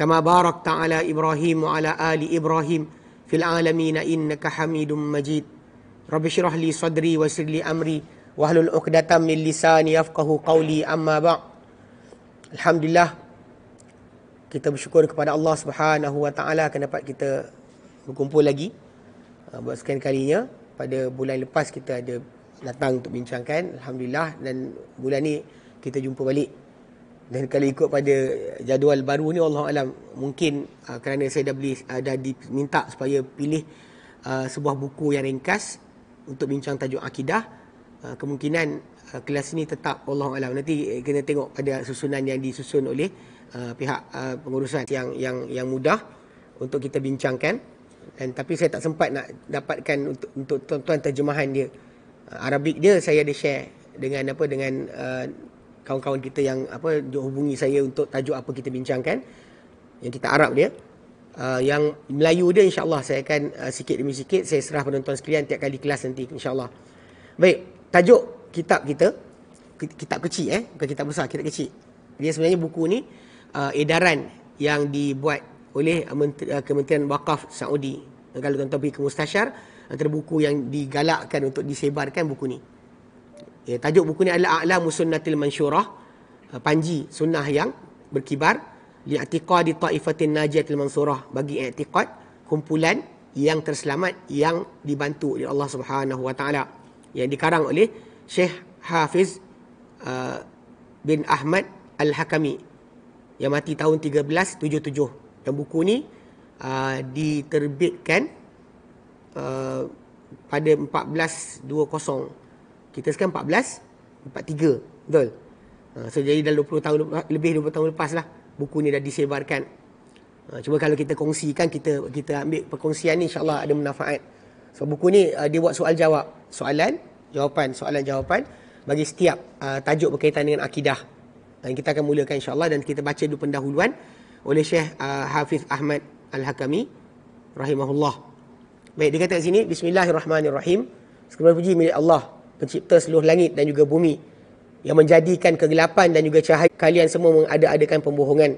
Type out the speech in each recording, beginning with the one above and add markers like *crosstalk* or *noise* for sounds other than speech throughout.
كما باركت على إبراهيم وعلى آل إبراهيم في العالمين إنك حميد مجيد رب اشرح لي صدري ويسر لي أمري وأهل العقدة من لساني يفقه قولي أما بعد الحمد لله kita bersyukur kepada Allah Subhanahu Wa Taala kerana dapat kita berkumpul lagi uh, buat sekian kalinya pada bulan lepas kita ada datang untuk bincangkan alhamdulillah dan bulan ni kita jumpa balik dan kalau ikut pada jadual baru ni Allah alam mungkin uh, kerana saya dah beli uh, dah diminta supaya pilih uh, sebuah buku yang ringkas untuk bincang tajuk akidah uh, kemungkinan uh, kelas ni tetap Allah alam nanti eh, kena tengok pada susunan yang disusun oleh uh, pihak uh, pengurusan yang yang yang mudah untuk kita bincangkan dan tapi saya tak sempat nak dapatkan untuk untuk tuan-tuan terjemahan dia Arabik dia saya ada share dengan apa dengan uh, kawan-kawan kita yang apa hubungi saya untuk tajuk apa kita bincangkan yang kita Arab dia. Uh, yang Melayu dia insyaAllah saya akan uh, sikit demi sikit saya serah penonton sekalian tiap kali kelas nanti insyaAllah. Baik, tajuk kitab kita, kitab kecil eh, bukan kitab besar, kitab kecil. Dia sebenarnya buku ni uh, edaran yang dibuat oleh Menteri, uh, Kementerian Wakaf Saudi. Kalau tuan-tuan pergi ke Mustasyar, antara buku yang digalakkan untuk disebarkan buku ni. Ya, tajuk buku ni adalah A'lamu Sunnatil Mansyurah. Eh, panji sunnah yang berkibar li i'tiqadi ta'ifatin najiyatil mansurah bagi i'tiqad kumpulan yang terselamat yang dibantu oleh Allah Subhanahu wa taala yang dikarang oleh Syekh Hafiz uh, bin Ahmad Al-Hakami yang mati tahun 1377 dan buku ni uh, diterbitkan uh, pada 1420 kita sekarang 14 43 Betul ha, So jadi dah 20 tahun Lebih 20 tahun lepas lah Buku ni dah disebarkan ha, Cuma kalau kita kongsikan Kita kita ambil perkongsian ni InsyaAllah ada manfaat So buku ni uh, Dia buat soal jawab Soalan Jawapan Soalan jawapan Bagi setiap uh, Tajuk berkaitan dengan akidah Dan kita akan mulakan insyaAllah Dan kita baca dulu pendahuluan Oleh Syekh uh, Hafiz Ahmad Al-Hakami Rahimahullah Baik dia kata kat sini Bismillahirrahmanirrahim Sekarang puji milik Allah pencipta seluruh langit dan juga bumi yang menjadikan kegelapan dan juga cahaya kalian semua mengada-adakan pembohongan.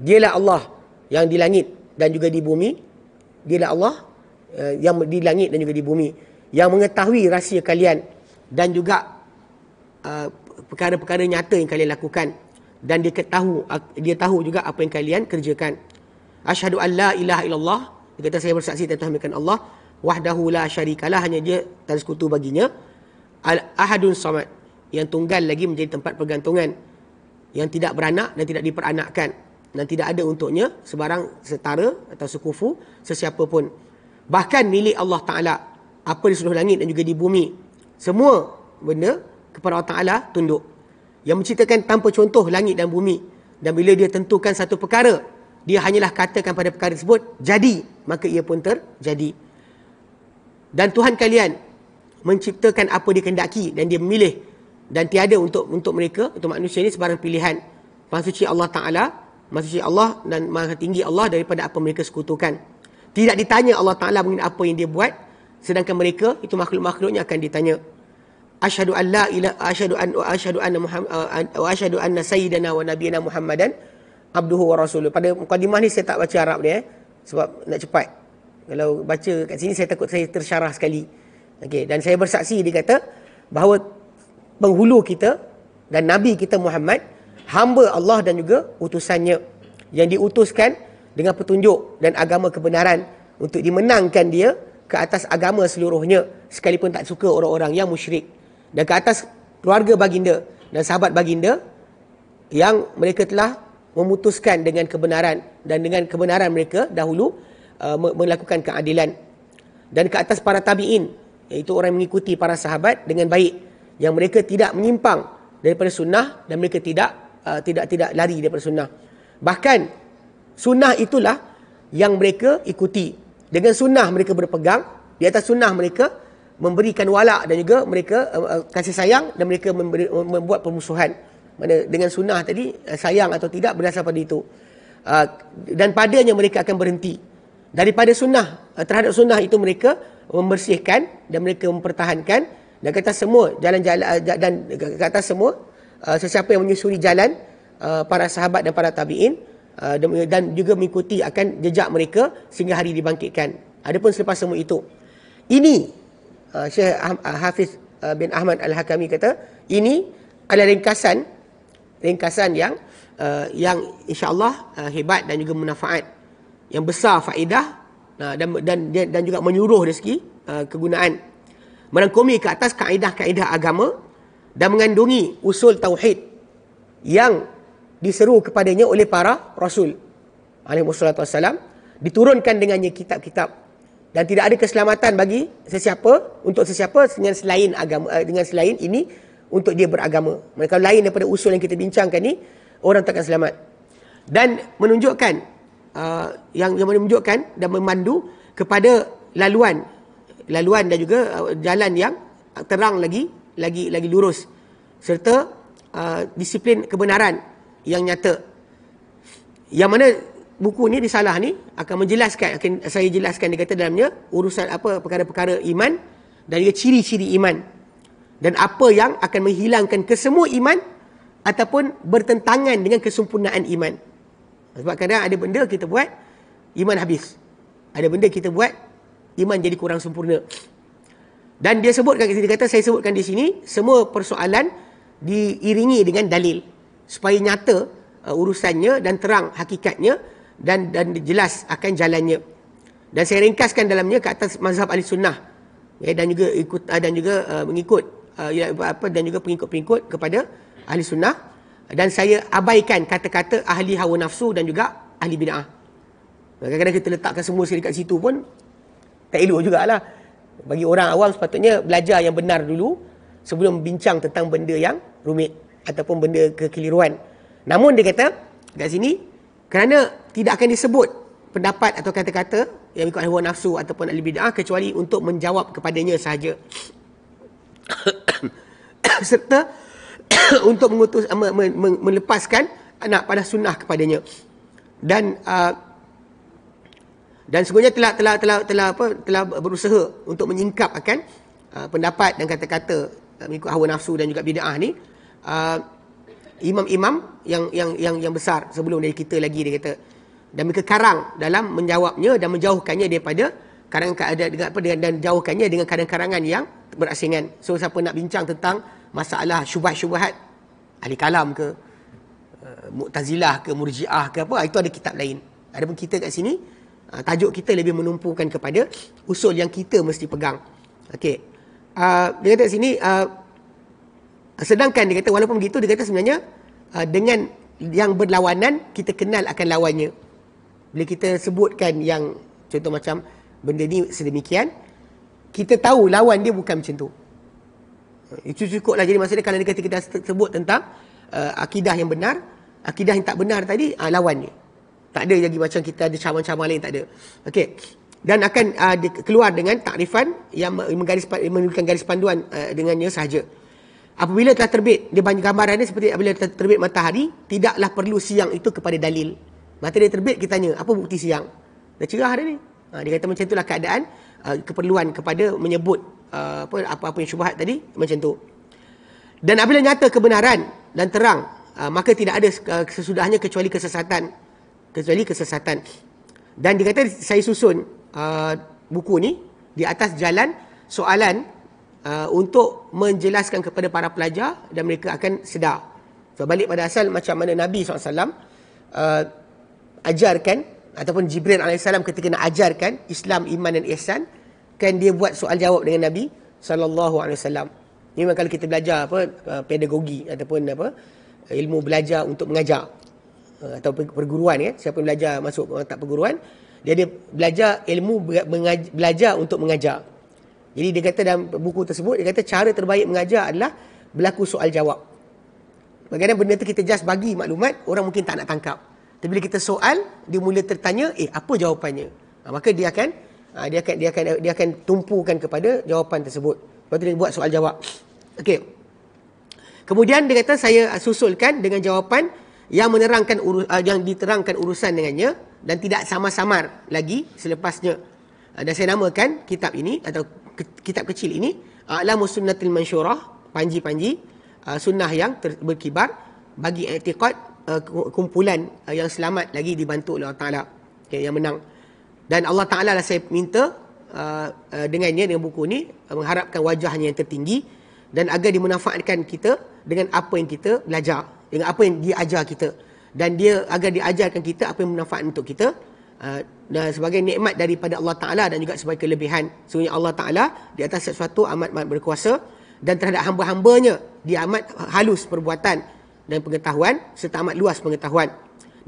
Dialah Allah yang di langit dan juga di bumi. Dialah Allah eh, yang di langit dan juga di bumi yang mengetahui rahsia kalian dan juga eh, perkara-perkara nyata yang kalian lakukan dan dia ketahu dia tahu juga apa yang kalian kerjakan. Asyhadu an ilaha illallah. Dia kata saya bersaksi tentang Allah wahdahu la syarikalah hanya dia dan sekutu baginya. Al-Ahadun Samad Yang tunggal lagi menjadi tempat pergantungan Yang tidak beranak dan tidak diperanakkan Dan tidak ada untuknya Sebarang setara atau sekufu Sesiapa pun Bahkan milik Allah Ta'ala Apa di seluruh langit dan juga di bumi Semua benda kepada Allah Ta'ala tunduk Yang menceritakan tanpa contoh langit dan bumi Dan bila dia tentukan satu perkara Dia hanyalah katakan pada perkara tersebut Jadi, maka ia pun terjadi Dan Tuhan kalian menciptakan apa dia kendaki dan dia memilih dan tiada untuk untuk mereka untuk manusia ini sebarang pilihan maha suci Allah taala maha suci Allah dan maha tinggi Allah daripada apa mereka sekutukan tidak ditanya Allah taala mengenai apa yang dia buat sedangkan mereka itu makhluk-makhluknya akan ditanya Ashadu an la ilaha Ashadu an asyhadu anna muhammad wa asyhadu anna sayyidana wa nabiyyana muhammadan abduhu wa rasuluh pada mukadimah ni saya tak baca arab dia eh? sebab nak cepat kalau baca kat sini saya takut saya tersyarah sekali Okay, dan saya bersaksi dia kata bahawa penghulu kita dan nabi kita Muhammad hamba Allah dan juga utusannya yang diutuskan dengan petunjuk dan agama kebenaran untuk dimenangkan dia ke atas agama seluruhnya sekalipun tak suka orang-orang yang musyrik dan ke atas keluarga baginda dan sahabat baginda yang mereka telah memutuskan dengan kebenaran dan dengan kebenaran mereka dahulu uh, melakukan keadilan dan ke atas para tabi'in iaitu orang mengikuti para sahabat dengan baik yang mereka tidak menyimpang daripada sunnah dan mereka tidak uh, tidak tidak lari daripada sunnah bahkan sunnah itulah yang mereka ikuti dengan sunnah mereka berpegang di atas sunnah mereka memberikan walak dan juga mereka uh, uh kasih sayang dan mereka memberi, membuat permusuhan mana dengan sunnah tadi uh, sayang atau tidak berdasar pada itu uh, dan padanya mereka akan berhenti daripada sunnah uh, terhadap sunnah itu mereka membersihkan dan mereka mempertahankan dan kata semua jalan-jalan dan kata semua uh, sesiapa yang menyusuri jalan uh, para sahabat dan para tabiin uh, dan juga mengikuti akan jejak mereka sehingga hari dibangkitkan. Adapun selepas semua itu ini Syekh Hafiz bin Ahmad Al-Hakami kata ini adalah ringkasan ringkasan yang yang insya-Allah hebat dan juga manfaat yang besar faedah Ah, dan dan dan juga menyuruh dari segi ah, kegunaan merangkumi ke atas kaedah-kaedah agama dan mengandungi usul tauhid yang diseru kepadanya oleh para rasul alaihi wasallatu wasallam diturunkan dengannya kitab-kitab dan tidak ada keselamatan bagi sesiapa untuk sesiapa dengan selain agama eh, dengan selain ini untuk dia beragama. Mereka lain daripada usul yang kita bincangkan ni orang takkan selamat. Dan menunjukkan uh, yang yang menunjukkan dan memandu kepada laluan laluan dan juga uh, jalan yang terang lagi lagi lagi lurus serta uh, disiplin kebenaran yang nyata yang mana buku ni disalah ni akan menjelaskan akan saya jelaskan dia kata dalamnya urusan apa perkara-perkara iman dan juga ciri-ciri iman dan apa yang akan menghilangkan kesemua iman ataupun bertentangan dengan kesempurnaan iman. Sebab kadang ada benda kita buat iman habis. Ada benda kita buat iman jadi kurang sempurna. Dan dia sebutkan kat kata saya sebutkan di sini semua persoalan diiringi dengan dalil supaya nyata uh, urusannya dan terang hakikatnya dan dan jelas akan jalannya. Dan saya ringkaskan dalamnya ke atas mazhab ahli sunnah ya, dan juga ikut uh, dan juga uh, mengikut uh, ya, apa dan juga pengikut-pengikut kepada ahli sunnah dan saya abaikan kata-kata ahli hawa nafsu dan juga ahli bid'ah. Kadang-kadang kita letakkan semua sekali dekat situ pun tak elok jugalah. Bagi orang awam sepatutnya belajar yang benar dulu sebelum bincang tentang benda yang rumit ataupun benda kekeliruan. Namun dia kata dekat sini kerana tidak akan disebut pendapat atau kata-kata yang ikut hawa nafsu ataupun ahli bid'ah kecuali untuk menjawab kepadanya sahaja. *coughs* Serta *coughs* untuk mengutus me, melepaskan anak pada sunnah kepadanya dan uh, dan sebenarnya telah telah telah telah apa telah berusaha untuk menyingkap akan uh, pendapat dan kata-kata uh, mengikut hawa nafsu dan juga bidah ni uh, imam-imam yang yang yang yang besar sebelum dari kita lagi dia kata dan mereka karang dalam menjawabnya dan menjauhkannya daripada karang dengan apa dan jauhkannya dengan karang-karangan yang berasingan so siapa nak bincang tentang masalah syubhat-syubhat ahli kalam ke eh, mu'tazilah ke murjiah ke apa ah, itu ada kitab lain ada pun kita kat sini ah, tajuk kita lebih menumpukan kepada usul yang kita mesti pegang okey uh, dia kata kat sini sedangkan dia kata walaupun begitu dia kata sebenarnya dengan yang berlawanan kita kenal akan lawannya bila kita sebutkan yang contoh macam benda ni sedemikian kita tahu lawan dia bukan macam tu itu cukuplah jadi maksudnya kalau kita kita sebut tentang uh, akidah yang benar, akidah yang tak benar tadi uh, ah, lawan dia. Tak ada lagi macam kita ada cabang-cabang lain tak ada. Okey. Dan akan uh, keluar dengan takrifan yang menggaris menunjukkan garis panduan uh, dengannya sahaja. Apabila telah terbit, dia banyak gambaran dia seperti apabila telah terbit matahari, tidaklah perlu siang itu kepada dalil. Matahari terbit kita tanya, apa bukti siang? Dah cerah hari ni. Ha, dia kata macam itulah keadaan uh, keperluan kepada menyebut Uh, apa apa-apa yang syubhat tadi macam tu. Dan apabila nyata kebenaran dan terang, uh, maka tidak ada uh, sesudahnya kecuali kesesatan. Kecuali kesesatan. Dan dikata saya susun buku ni di atas jalan soalan untuk menjelaskan kepada para pelajar dan mereka akan sedar. So, balik pada asal macam mana Nabi SAW uh, ajarkan ataupun Jibril AS ketika nak ajarkan Islam, Iman dan Ihsan kan dia buat soal jawab dengan Nabi sallallahu alaihi wasallam. Ini memang kalau kita belajar apa uh, pedagogi ataupun apa uh, ilmu belajar untuk mengajar uh, atau perguruan ya. Siapa yang belajar masuk tak perguruan, dia dia belajar ilmu belajar untuk mengajar. Jadi dia kata dalam buku tersebut dia kata cara terbaik mengajar adalah berlaku soal jawab. Bagaimana benda tu kita just bagi maklumat, orang mungkin tak nak tangkap. Tapi bila kita soal, dia mula tertanya, eh apa jawapannya? Ha, maka dia akan uh, dia akan dia akan dia akan tumpukan kepada jawapan tersebut. Lepas tu dia buat soal jawab. Okey. Kemudian dia kata saya susulkan dengan jawapan yang menerangkan urus, uh, ah, yang diterangkan urusan dengannya dan tidak samar-samar lagi selepasnya. Uh, dan saya namakan kitab ini atau ke, kitab kecil ini adalah Sunnatil Mansyurah, panji-panji uh, sunnah yang ter, berkibar bagi i'tiqad uh, kumpulan uh, yang selamat lagi dibantu oleh Allah Taala. Okay, yang menang. Dan Allah Ta'ala lah saya minta uh, uh, dengannya, dengan buku ni, uh, mengharapkan wajahnya yang tertinggi dan agar dimanfaatkan kita dengan apa yang kita belajar, dengan apa yang dia diajar kita. Dan dia agar diajarkan kita apa yang bermanfaat untuk kita uh, sebagai nikmat daripada Allah Ta'ala dan juga sebagai kelebihan. Sebenarnya Allah Ta'ala di atas sesuatu amat-amat berkuasa dan terhadap hamba-hambanya dia amat halus perbuatan dan pengetahuan serta amat luas pengetahuan.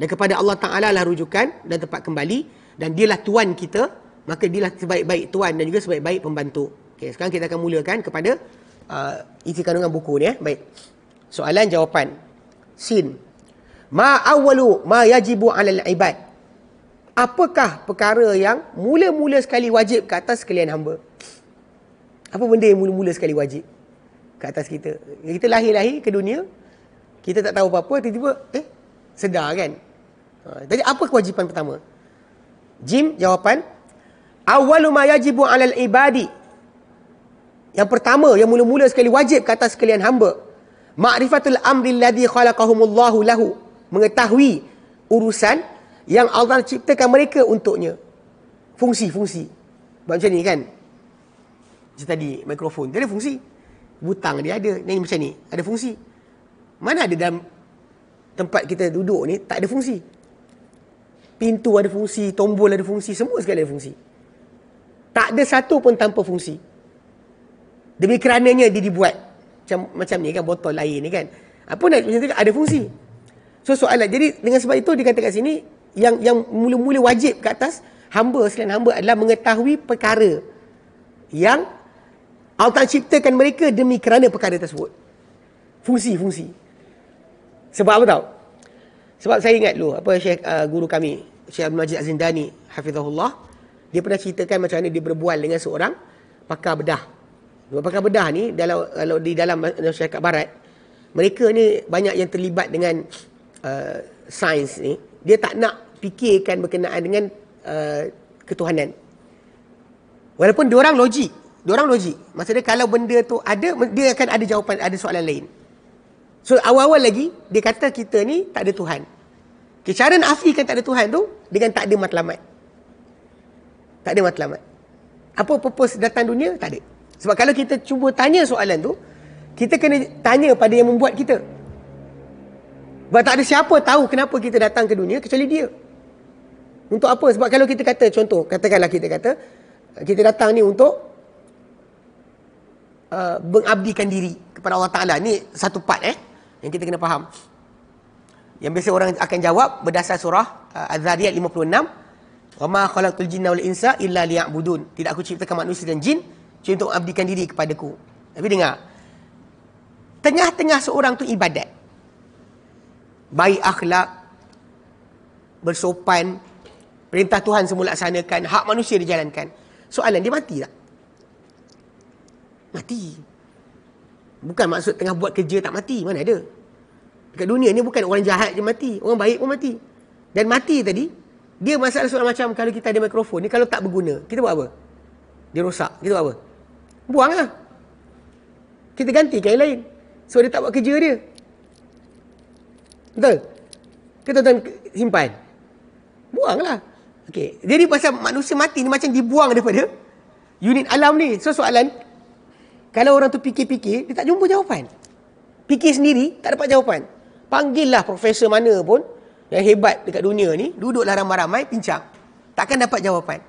Dan kepada Allah Ta'ala lah rujukan dan tempat kembali dan dialah tuan kita maka dialah sebaik-baik tuan dan juga sebaik-baik pembantu okey sekarang kita akan mulakan kepada uh, isi kandungan buku ni eh baik soalan jawapan sin ma awwalu ma yajibu alal ibad apakah perkara yang mula-mula sekali wajib ke atas sekalian hamba apa benda yang mula-mula sekali wajib ke atas kita kita lahir-lahir ke dunia kita tak tahu apa-apa tiba-tiba eh sedar kan ha, jadi apa kewajipan pertama Jim jawapan awwalu ma yajibu 'alal ibadi yang pertama yang mula-mula sekali wajib ke atas sekalian hamba ma'rifatul amri alladhi khalaqahumullahu lahu mengetahui urusan yang Allah ciptakan mereka untuknya fungsi-fungsi buat macam ni kan macam tadi mikrofon dia ada fungsi butang dia ada ni macam ni ada fungsi mana ada dalam tempat kita duduk ni tak ada fungsi Pintu ada fungsi, tombol ada fungsi, semua segala ada fungsi. Tak ada satu pun tanpa fungsi. Demi kerananya dia dibuat. Macam, macam ni kan botol lain ni kan. Apa nak macam tu ada fungsi. So soalan, jadi dengan sebab itu dia kata kat sini, yang yang mula-mula wajib kat atas, hamba selain hamba adalah mengetahui perkara yang Allah ciptakan mereka demi kerana perkara tersebut. Fungsi, fungsi. Sebab apa tahu? Sebab saya ingat dulu apa Syekh uh, guru kami Syekh Abdul Majid Azindani hafizahullah dia pernah ceritakan macam mana dia berbual dengan seorang pakar bedah. Dua pakar bedah ni dalam kalau di dalam masyarakat barat mereka ni banyak yang terlibat dengan uh, sains ni. Dia tak nak fikirkan berkenaan dengan uh, ketuhanan. Walaupun dia orang logik, dia orang logik. Maksudnya kalau benda tu ada dia akan ada jawapan ada soalan lain. So awal-awal lagi dia kata kita ni tak ada Tuhan. Okay, cara nafikan tak ada Tuhan tu dengan tak ada matlamat. Tak ada matlamat. Apa purpose datang dunia? Tak ada. Sebab kalau kita cuba tanya soalan tu, kita kena tanya pada yang membuat kita. Sebab tak ada siapa tahu kenapa kita datang ke dunia kecuali dia. Untuk apa? Sebab kalau kita kata, contoh, katakanlah kita kata, kita datang ni untuk uh, mengabdikan diri kepada Allah Ta'ala. Ni satu part eh. Yang kita kena faham. Yang biasa orang akan jawab berdasar surah uh, Az-Zariyat 56. Rama khalaqtul jinna wal insa illa liya'budun. Tidak aku ciptakan manusia dan jin cuma untuk abdikan diri kepadaku. Tapi dengar. Tengah-tengah seorang tu ibadat. Baik akhlak, bersopan, perintah Tuhan semula laksanakan, hak manusia dijalankan. Soalan dia mati tak? Mati. Bukan maksud tengah buat kerja tak mati. Mana ada? Dekat dunia ni bukan orang jahat je mati. Orang baik pun mati. Dan mati tadi, dia masalah soal macam kalau kita ada mikrofon ni, kalau tak berguna, kita buat apa? Dia rosak. Kita buat apa? Buang lah. Kita ganti ke yang lain. So dia tak buat kerja dia. Betul? Kita tuan simpan. Buang lah. Okay. Jadi pasal manusia mati ni macam dibuang daripada unit alam ni. So soalan kalau orang tu fikir-fikir, dia tak jumpa jawapan. Fikir sendiri, tak dapat jawapan. Panggillah profesor mana pun yang hebat dekat dunia ni, duduklah ramai-ramai, pincang. Takkan dapat jawapan.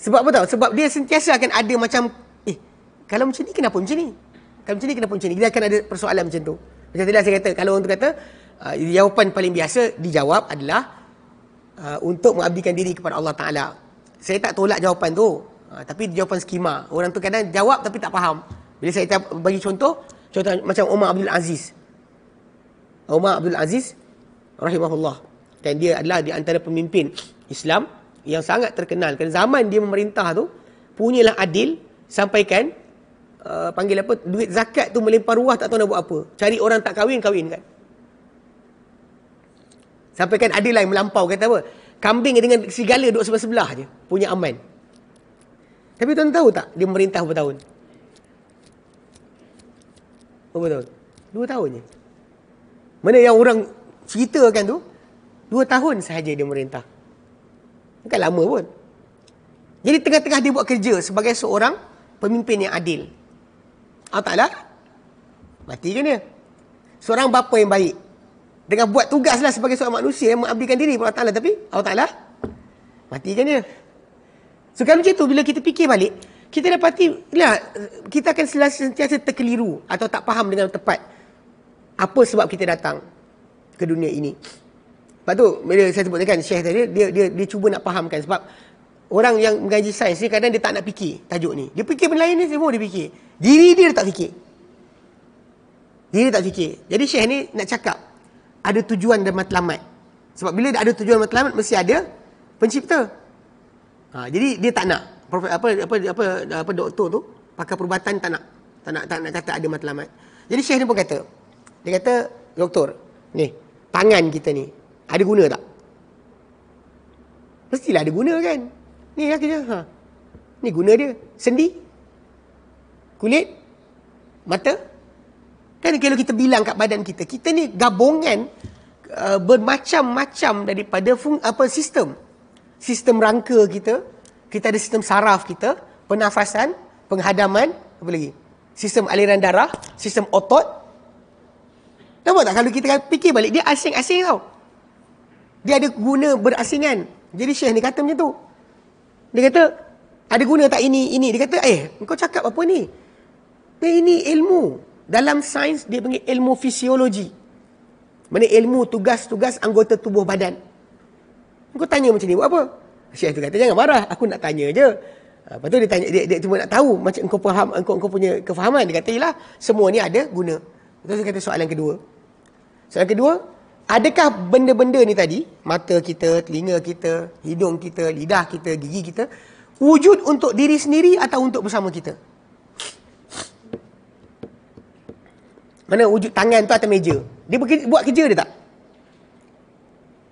Sebab apa tahu? Sebab dia sentiasa akan ada macam, eh, kalau macam ni kenapa macam ni? Kalau macam ni kenapa macam ni? Dia akan ada persoalan macam tu. Macam tadi lah saya kata, kalau orang tu kata, uh, jawapan paling biasa dijawab adalah uh, untuk mengabdikan diri kepada Allah Ta'ala. Saya tak tolak jawapan tu. Ah, tapi jawapan skema. Orang tu kadang jawab tapi tak faham. Bila saya bagi contoh, contoh macam Umar Abdul Aziz. Umar Abdul Aziz rahimahullah. Dan dia adalah di antara pemimpin Islam yang sangat terkenal. Kan zaman dia memerintah tu punyalah adil sampaikan uh, panggil apa duit zakat tu melimpah ruah tak tahu nak buat apa. Cari orang tak kahwin kahwin kan. Sampaikan adil lah yang melampau kata apa? Kambing dengan serigala duduk sebelah-sebelah je. Punya aman. Tapi tuan tahu tak dia merintah berapa tahun? Berapa tahun? Dua tahun je. Mana yang orang ceritakan tu, dua tahun sahaja dia merintah. Bukan lama pun. Jadi tengah-tengah dia buat kerja sebagai seorang pemimpin yang adil. Allah Mati je dia. Seorang bapa yang baik. Dengan buat tugaslah sebagai seorang manusia yang mengabdikan diri kepada Allah Ta'ala. Tapi Allah Ta'ala matikan dia. Sekarang so, macam tu bila kita fikir balik, kita dapati lah, kita akan sentiasa terkeliru atau tak faham dengan tepat apa sebab kita datang ke dunia ini. Lepas tu bila saya sebutkan, kan Syekh tadi dia dia dia cuba nak fahamkan sebab orang yang mengaji sains ni kadang dia tak nak fikir tajuk ni. Dia fikir benda lain ni semua dia fikir. Diri dia, dia tak fikir. Diri tak fikir. Jadi Syekh ni nak cakap ada tujuan dan matlamat. Sebab bila ada tujuan dan matlamat mesti ada pencipta. Ha, jadi dia tak nak profet apa apa apa apa doktor tu pakai perubatan tak nak. Tak nak tak nak kata ada matlamat. Jadi syekh ni pun kata. Dia kata, "Doktor, ni, tangan kita ni ada guna tak?" Mestilah ada guna kan? Ni lah kerja. Ha. Ni guna dia. Sendi? Kulit? Mata? Kan kalau kita bilang kat badan kita, kita ni gabungan uh, eh, bermacam-macam daripada fung, apa sistem sistem rangka kita, kita ada sistem saraf kita, pernafasan, penghadaman, apa lagi? Sistem aliran darah, sistem otot. Nampak tak kalau kita kan fikir balik, dia asing-asing tau. Dia ada guna berasingan. Jadi Syekh ni kata macam tu. Dia kata, ada guna tak ini, ini? Dia kata, eh, kau cakap apa ni? Dia eh, ini ilmu. Dalam sains, dia panggil ilmu fisiologi. Mana ilmu tugas-tugas anggota tubuh badan. Kau tanya macam ni buat apa? Syekh tu kata jangan marah, aku nak tanya je. Ha, lepas tu dia tanya dia, dia cuma nak tahu macam engkau faham engkau, engkau punya kefahaman dia kata ialah semua ni ada guna. Lepas tu dia kata soalan kedua. Soalan kedua, adakah benda-benda ni tadi, mata kita, telinga kita, hidung kita, lidah kita, gigi kita wujud untuk diri sendiri atau untuk bersama kita? Mana wujud tangan tu atas meja? Dia buat kerja dia tak?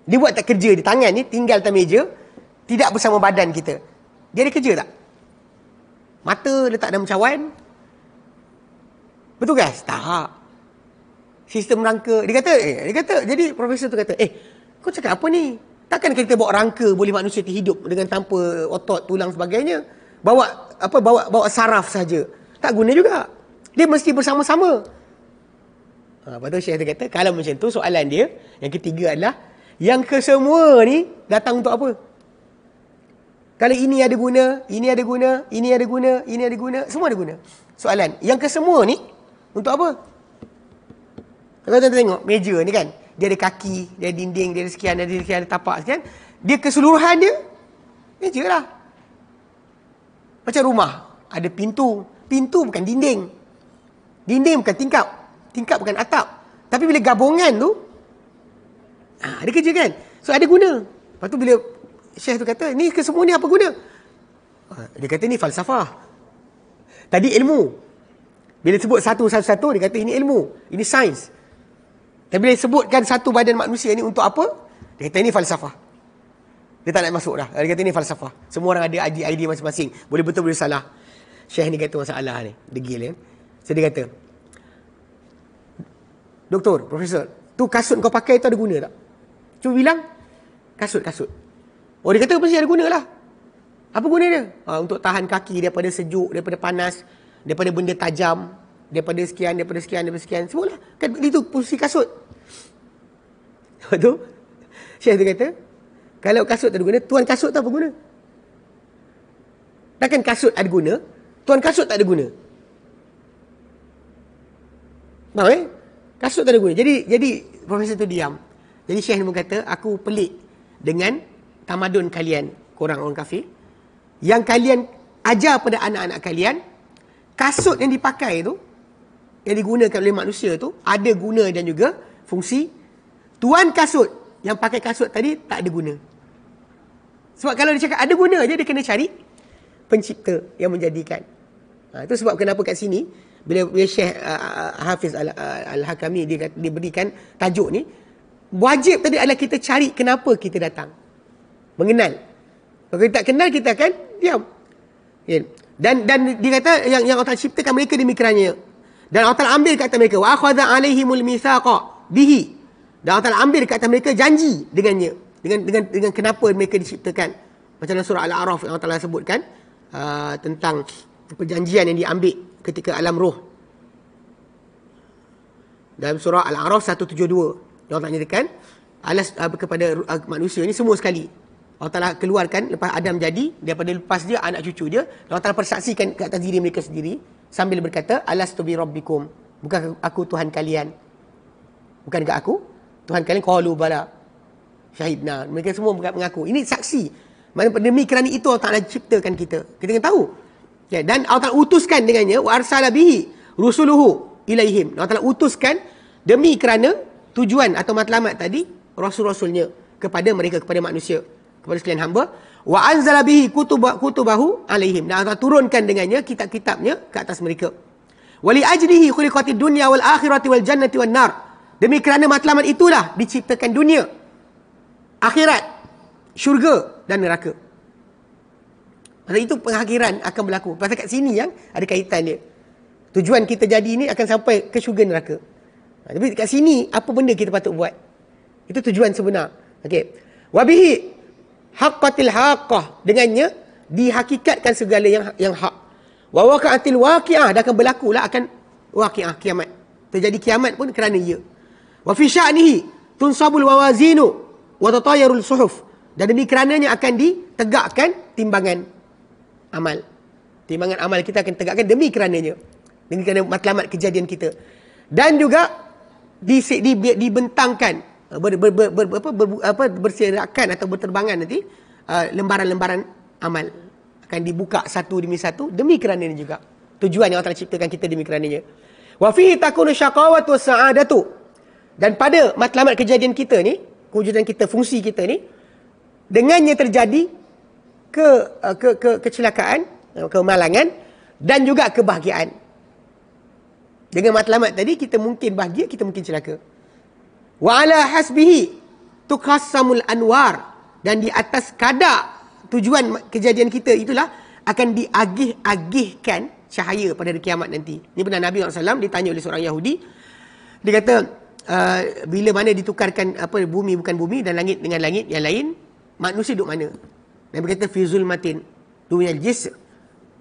Dia buat tak kerja dia Tangan ni tinggal atas meja Tidak bersama badan kita Dia ada kerja tak? Mata letak dalam cawan Betul guys? Tak Sistem rangka Dia kata eh, Dia kata Jadi profesor tu kata Eh kau cakap apa ni? Takkan kita bawa rangka boleh manusia terhidup dengan tanpa otot, tulang sebagainya? Bawa apa bawa bawa saraf saja. Tak guna juga. Dia mesti bersama-sama. Ha, lepas tu Syekh kata, kalau macam tu soalan dia, yang ketiga adalah, yang kesemua ni datang untuk apa? Kalau ini ada guna, ini ada guna, ini ada guna, ini ada guna, semua ada guna. Soalan, yang kesemua ni untuk apa? Kalau tuan tengok meja ni kan, dia ada kaki, dia ada dinding, dia ada sekian, dia ada sekian, ada tapak sekian. Dia keseluruhan dia, meja lah. Macam rumah, ada pintu. Pintu bukan dinding. Dinding bukan tingkap. Tingkap bukan atap. Tapi bila gabungan tu, Ha, ah, ada kerja kan? So ada guna. Lepas tu bila Syekh tu kata, ni ke semua ni apa guna? Ha, dia kata ni falsafah. Tadi ilmu. Bila sebut satu-satu-satu, dia kata ini ilmu. Ini sains. Tapi bila sebutkan satu badan manusia ni untuk apa? Dia kata ini falsafah. Dia tak nak masuk dah. Dia kata ini falsafah. Semua orang ada idea-idea masing-masing. Boleh betul, boleh salah. Syekh ni kata masalah ni. Degil kan? Ya? So dia kata, Doktor, Profesor, tu kasut kau pakai tu ada guna tak? Cuba bilang Kasut-kasut Oh dia kata sih ada guna lah Apa guna dia? Ha, untuk tahan kaki daripada sejuk Daripada panas Daripada benda tajam Daripada sekian Daripada sekian Daripada sekian semua lah. kan, Itu fungsi kasut Lepas tu Syekh tu kata Kalau kasut tak ada guna Tuan kasut tak apa guna? Takkan kasut ada guna Tuan kasut tak ada guna Faham eh? Kasut tak ada guna Jadi jadi Profesor tu diam jadi Syekh pun kata, aku pelik dengan tamadun kalian, korang orang kafir. Yang kalian ajar pada anak-anak kalian, kasut yang dipakai tu, yang digunakan oleh manusia tu, ada guna dan juga fungsi. Tuan kasut yang pakai kasut tadi, tak ada guna. Sebab kalau dia cakap ada guna je, dia kena cari pencipta yang menjadikan. Ha, itu sebab kenapa kat sini, bila, bila Syekh uh, uh Hafiz uh, Al-Hakami, dia, dia berikan tajuk ni, Wajib tadi adalah kita cari kenapa kita datang. Mengenal. Kalau kita tak kenal, kita akan diam. Okay. Dan dan dia kata yang yang Allah ciptakan mereka demi kerana dan Allah Ta'ala ambil kata mereka wa akhadha alaihimul mithaqa bihi dan Allah Ta'ala ambil kata mereka janji dengannya dengan dengan dengan kenapa mereka diciptakan macam dalam surah al-a'raf yang Allah Ta'ala sebutkan uh, tentang perjanjian yang diambil ketika alam roh dalam surah al-a'raf 172 Orang Ta'ala nyatakan alas uh, kepada uh, manusia ni semua sekali. Allah Ta'ala keluarkan lepas Adam jadi, daripada lepas dia anak cucu dia, Allah Ta'ala persaksikan ke atas diri mereka sendiri sambil berkata, Alas tu bi rabbikum. Bukan aku Tuhan kalian. Bukan ke aku? Tuhan kalian qalu bala. Syahidna. Mereka semua mengaku. Ini saksi. Mana demi kerana itu Allah Ta'ala ciptakan kita. Kita kena tahu. Ya, dan Allah Ta'ala utuskan dengannya, wa arsala rusuluhu ilaihim. Allah Ta'ala utuskan demi kerana tujuan atau matlamat tadi rasul-rasulnya kepada mereka kepada manusia kepada sekalian hamba wa anzala bihi kutuba kutubahu alaihim dan Allah turunkan dengannya kitab-kitabnya ke atas mereka wali ajrihi khuliqati dunya wal akhirati wal jannati wan nar demi kerana matlamat itulah diciptakan dunia akhirat syurga dan neraka Maksudnya itu pengakhiran akan berlaku. Pasal kat sini yang ada kaitan dia. Tujuan kita jadi ini akan sampai ke syurga neraka. Ha, tapi kat sini apa benda kita patut buat? Itu tujuan sebenar. Okey. Wabihi haqqatil haqqah dengannya dihakikatkan segala yang yang hak. Wa waqa'atil waqi'ah dah akan berlaku lah akan waqi'ah kiamat. Terjadi kiamat pun kerana ia. Wa fi sya'nihi tunsabul wawazinu wa tatayarul suhuf. Dan demi kerananya akan ditegakkan timbangan amal. Timbangan amal kita akan tegakkan demi kerananya. Demi kerana matlamat kejadian kita. Dan juga di di dibentangkan ah, ber, ber, ber, ber, apa ber, apa berserakan atau berterbangan nanti ah, lembaran-lembaran uh, amal akan dibuka satu demi satu demi kerana ini juga tujuan yang Allah ciptakan kita demi kerananya wa fihi takunu syaqawatu sa'adatu dan pada matlamat kejadian kita ni kewujudan kita fungsi kita ni dengannya terjadi ke ah, ke, ke kecelakaan kemalangan dan juga kebahagiaan dengan matlamat tadi kita mungkin bahagia, kita mungkin celaka. Wa ala hasbihi tuqassamul anwar dan di atas kadar tujuan kejadian kita itulah akan diagih-agihkan cahaya pada hari kiamat nanti. Ini pernah Nabi SAW ditanya oleh seorang Yahudi. Dia kata, uh, bila mana ditukarkan apa bumi bukan bumi dan langit dengan langit yang lain, manusia duduk mana? Nabi kata, Fizul Matin, dunia jis.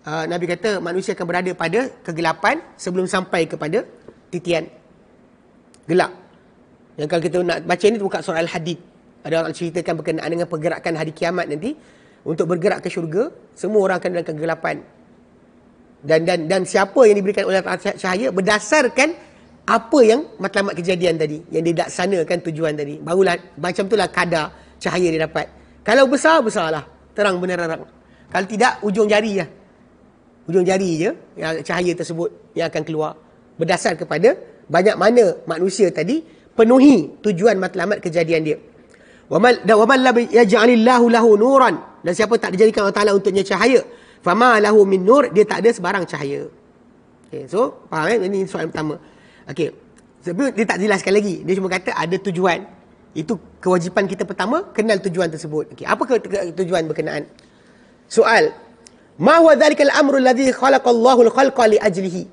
Ah, Nabi kata manusia akan berada pada kegelapan sebelum sampai kepada titian gelap. Yang kalau kita nak baca ini buka surah Al-Hadid. Ada orang ceritakan berkenaan dengan pergerakan hari kiamat nanti untuk bergerak ke syurga, semua orang akan dalam kegelapan. Dan dan dan siapa yang diberikan oleh cahaya berdasarkan apa yang matlamat kejadian tadi yang didaksanakan tujuan tadi barulah macam itulah kadar cahaya dia dapat kalau besar besarlah terang benderang kalau tidak ujung jari lah hujung jari je yang cahaya tersebut yang akan keluar berdasar kepada banyak mana manusia tadi penuhi tujuan matlamat kejadian dia. Wamal da wamal la yaj'alillahu lahu nuran dan siapa tak dijadikan Allah Taala untuknya cahaya, fama lahu min nur dia tak ada sebarang cahaya. Okay, so faham eh? ini soalan pertama. Okey. Tapi dia tak jelaskan lagi. Dia cuma kata ada tujuan. Itu kewajipan kita pertama, kenal tujuan tersebut. Okey, apa tujuan berkenaan? Soal, Ma huwa dhalikal amru alladhi khalaqa Allahul khalqa li ajlihi.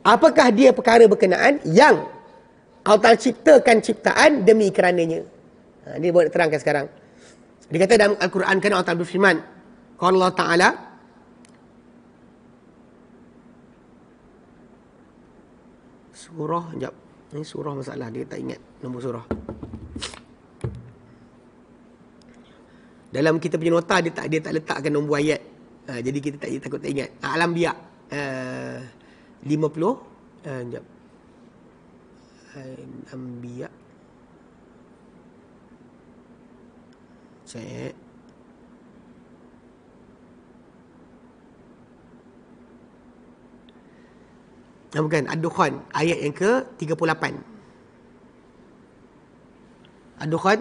Apakah dia perkara berkenaan yang Allah Ta'ala ciptakan ciptaan demi kerananya? Ha, ini boleh terangkan sekarang. Dia kata dalam Al-Quran kan Allah Ta'ala berfirman. Kalau Allah Ta'ala. Surah, sekejap. Ini surah masalah. Dia tak ingat nombor surah. Dalam kita punya nota, dia tak dia tak letakkan nombor ayat. Ha, jadi kita tak takut tak ingat. Ah, alam biak. Eh, lima puluh. Uh, eh, sekejap. Alam biak. Cek. Nah, bukan. Ad-Dukhan. Ayat yang ke 38. Ad-Dukhan.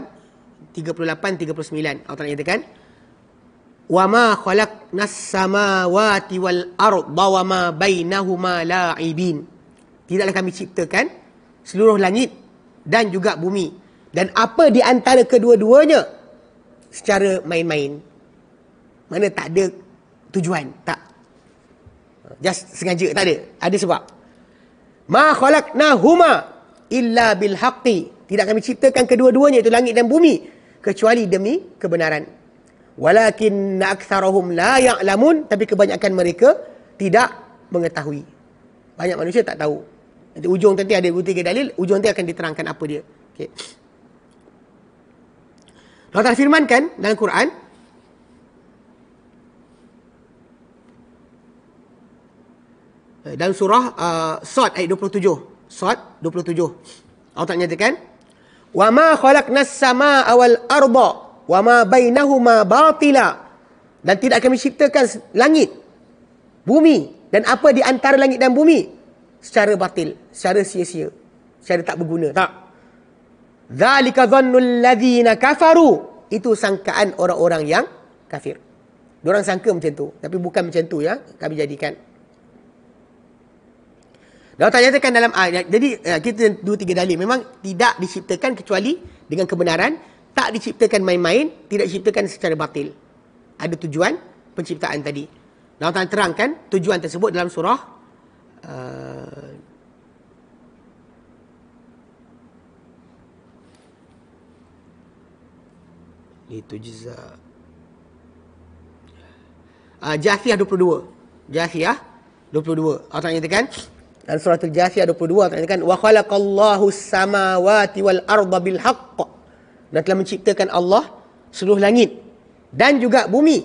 38, 39. Allah Ta'ala nyatakan wa ma khalaqnas samawati wal arda wa ma bainahuma la'ibin. Tidaklah kami ciptakan seluruh langit dan juga bumi dan apa di antara kedua-duanya secara main-main. Mana tak ada tujuan, tak. Just sengaja tak ada. Ada sebab. Ma khalaqnahuma illa bil haqqi. Tidak kami ciptakan kedua-duanya itu langit dan bumi kecuali demi kebenaran. Walakin aktharahum la ya'lamun Tapi kebanyakan mereka tidak mengetahui Banyak manusia tak tahu Nanti ujung nanti ada bukti ke dalil Ujung nanti akan diterangkan apa dia okay. Allah Ta'ala firmankan dalam Quran eh, Dalam surah uh, eh, Sot ayat 27 Sot 27 Allah Ta'ala nyatakan Wa ma khalaqna as-samaa'a wal arda wa ma bainahuma batila dan tidak kami ciptakan langit bumi dan apa di antara langit dan bumi secara batil secara sia-sia secara tak berguna tak zalika dhannul ladzina kafaru itu sangkaan orang-orang yang kafir Diorang sangka macam tu. Tapi bukan macam tu ya. Kami jadikan. Dan tak nyatakan dalam ayat. Jadi eh, kita dua tiga dalil. Memang tidak diciptakan kecuali dengan kebenaran tak diciptakan main-main, tidak diciptakan secara batil. Ada tujuan penciptaan tadi. Dan Allah terangkan tujuan tersebut dalam surah uh, Itu jiza. Uh, ah, Jahiyah 22. Jahiyah 22. Allah nyatakan dalam surah Al-Jahiyah 22 Allah nyatakan wa khalaqallahu samawati wal arda bil haqq dan telah menciptakan Allah seluruh langit dan juga bumi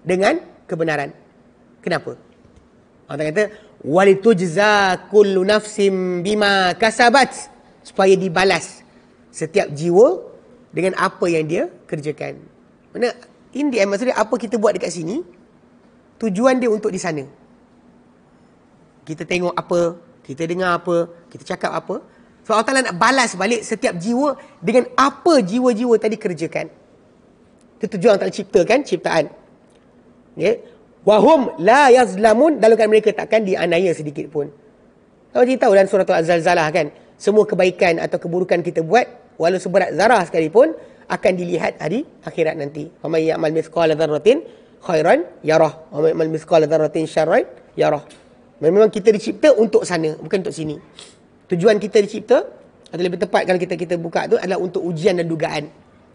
dengan kebenaran. Kenapa? Allah kata walitujza kullu nafsim bima kasabat supaya dibalas setiap jiwa dengan apa yang dia kerjakan. Mana in the end apa kita buat dekat sini? Tujuan dia untuk di sana. Kita tengok apa, kita dengar apa, kita cakap apa, So Allah Ta'ala nak balas balik setiap jiwa dengan apa jiwa-jiwa tadi kerjakan. Itu tujuan Allah cipta kan, ciptaan. Ya. Wahum la yazlamun dalam kan mereka takkan dianaya sedikit pun. Kalau kita tahu dalam surah Al-Zalzalah kan, semua kebaikan atau keburukan kita buat walau seberat zarah sekalipun akan dilihat hari akhirat nanti. Wa may ya'mal mithqala dzarratin khairan yarah wa may ya'mal mithqala dzarratin ya yarah. Memang kita dicipta untuk sana, bukan untuk sini tujuan kita dicipta atau lebih tepat kalau kita kita buka tu adalah untuk ujian dan dugaan.